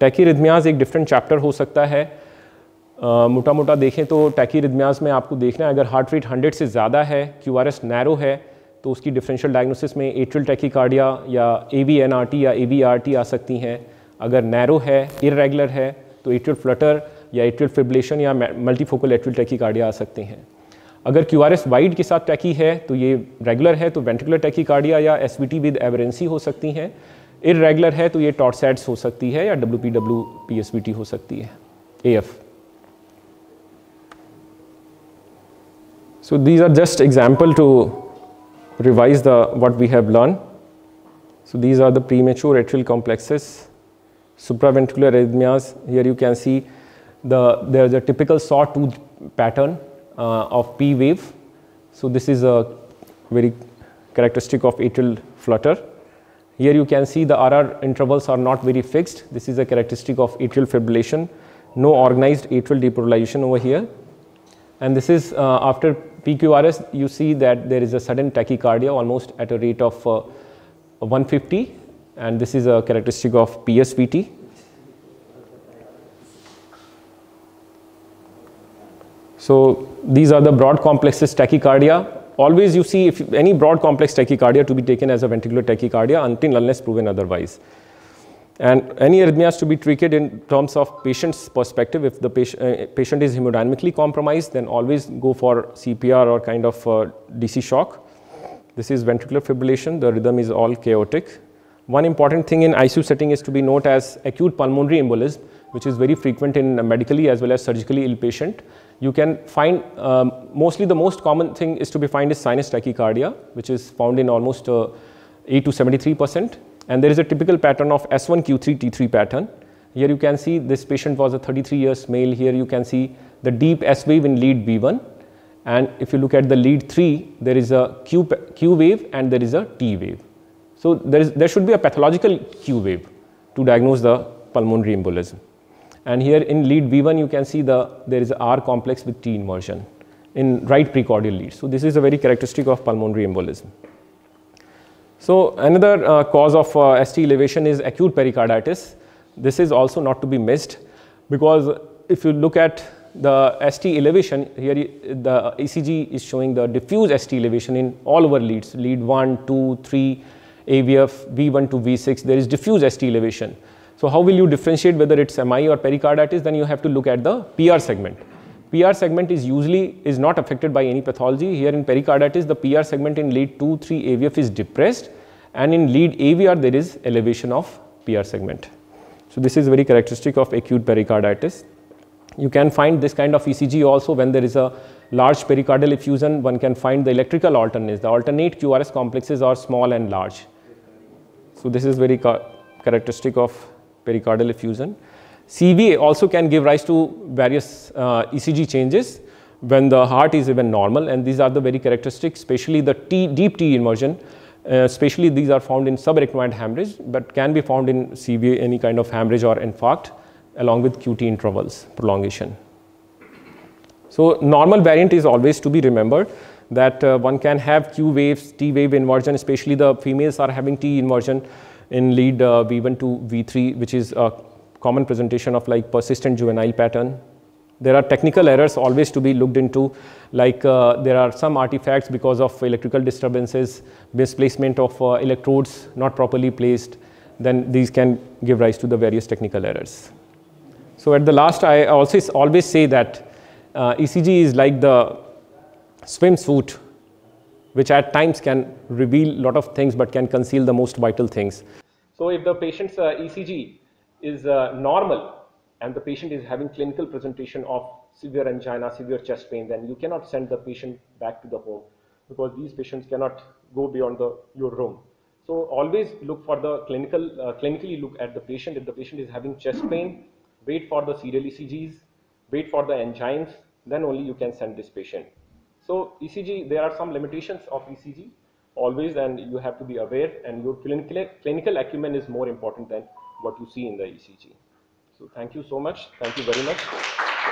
tachyarrhythmias एक डिफरेंट चैप्टर हो सकता है Uh, मोटा मोटा देखें तो टैकी रिदम्याज में आपको देखना है अगर हार्ट रेट 100 से ज़्यादा है क्यू आर एस नैरो है तो उसकी डिफरेंशियल डायग्नोसिस में एट्रियल टैकीकार्डिया या ए या ए आ सकती हैं अगर नैरो है इरेगुलर है तो एट्रियल फ्लटर या एट्रियल फिब्रिलेशन या मल्टीफोकल एट्रियल टैकीकार्डिया आ सकते हैं अगर क्यू आर एस वाइड के साथ टैकी है तो ये रेगुलर है तो वेंटिकुलर टैकीकार्डिया या S V T with aberrancy हो सकती हैं इरेगुलर है तो ये टॉर्सैट्स हो सकती है या W P W P S V T हो सकती है A F so these are just example to revise the what we have learned. So these are the premature atrial complexes, supraventricular arrhythmias. Here you can see the there's a typical sawtooth pattern uh, of P wave. So this is a very characteristic of atrial flutter. Here you can see the RR intervals are not very fixed. This is a characteristic of atrial fibrillation. No organized atrial depolarization over here. And this is uh, after PQRS, you see that there is a sudden tachycardia almost at a rate of uh, 150, and this is a characteristic of PSVT. So these are the broad complexes tachycardia. Always you see if any broad complex tachycardia to be taken as a ventricular tachycardia until unless proven otherwise. And any arrhythmias to be treated in terms of patient's perspective. If the patient, uh, patient is hemodynamically compromised, then always go for CPR or kind of uh, DC shock. This is ventricular fibrillation. The rhythm is all chaotic. One important thing in ICU setting is to be noted as acute pulmonary embolism, which is very frequent in medically as well as surgically ill patient. You can find um, mostly the most common thing is to be found is sinus tachycardia, which is found in almost uh, 8 to 73 percent. And there is a typical pattern of S1Q3T3 pattern. Here you can see this patient was a 33 years male. Here you can see the deep S wave in lead B1. And if you look at the lead 3, there is a Q, Q wave and there is a T wave. So there, is, there should be a pathological Q wave to diagnose the pulmonary embolism. And here in lead B1, you can see the, there is a R complex with T inversion in right precordial lead. So this is a very characteristic of pulmonary embolism. So another uh, cause of uh, ST elevation is acute pericarditis. This is also not to be missed because if you look at the ST elevation, here the ECG is showing the diffuse ST elevation in all our leads, lead 1, 2, 3, AVF, V1 to V6, there is diffuse ST elevation. So how will you differentiate whether it's MI or pericarditis? Then you have to look at the PR segment. PR segment is usually is not affected by any pathology. Here in pericarditis, the PR segment in lead 2, 3 AVF is depressed and in lead AVR there is elevation of PR segment. So this is very characteristic of acute pericarditis. You can find this kind of ECG also when there is a large pericardial effusion, one can find the electrical alternates. The alternate QRS complexes are small and large. So this is very characteristic of pericardial effusion. CVA also can give rise to various uh, ECG changes when the heart is even normal and these are the very characteristics, especially the T, deep T inversion. uh, especially these are found in subarachnoid hemorrhage but can be found in CVA, any kind of hemorrhage or infarct along with QT intervals prolongation. So normal variant is always to be remembered that uh, one can have Q waves, T wave inversion, especially the females are having T inversion in lead uh, V1 to V3 which is a uh, common presentation of like persistent juvenile pattern. There are technical errors always to be looked into, like uh, there are some artifacts because of electrical disturbances, misplacement of uh, electrodes not properly placed, then these can give rise to the various technical errors. So at the last, I also always say that uh, ECG is like the swimsuit, which at times can reveal a lot of things but can conceal the most vital things. So if the patient's uh, ECG is uh, normal and the patient is having clinical presentation of severe angina, severe chest pain, then you cannot send the patient back to the home because these patients cannot go beyond the, your room. So always look for the clinical, uh, clinically look at the patient. If the patient is having chest pain, wait for the serial ECGs, wait for the angines, then only you can send this patient. So ECG, there are some limitations of ECG always and you have to be aware and your clinical, clinical acumen is more important than what you see in the ECG. So thank you so much. Thank you very much.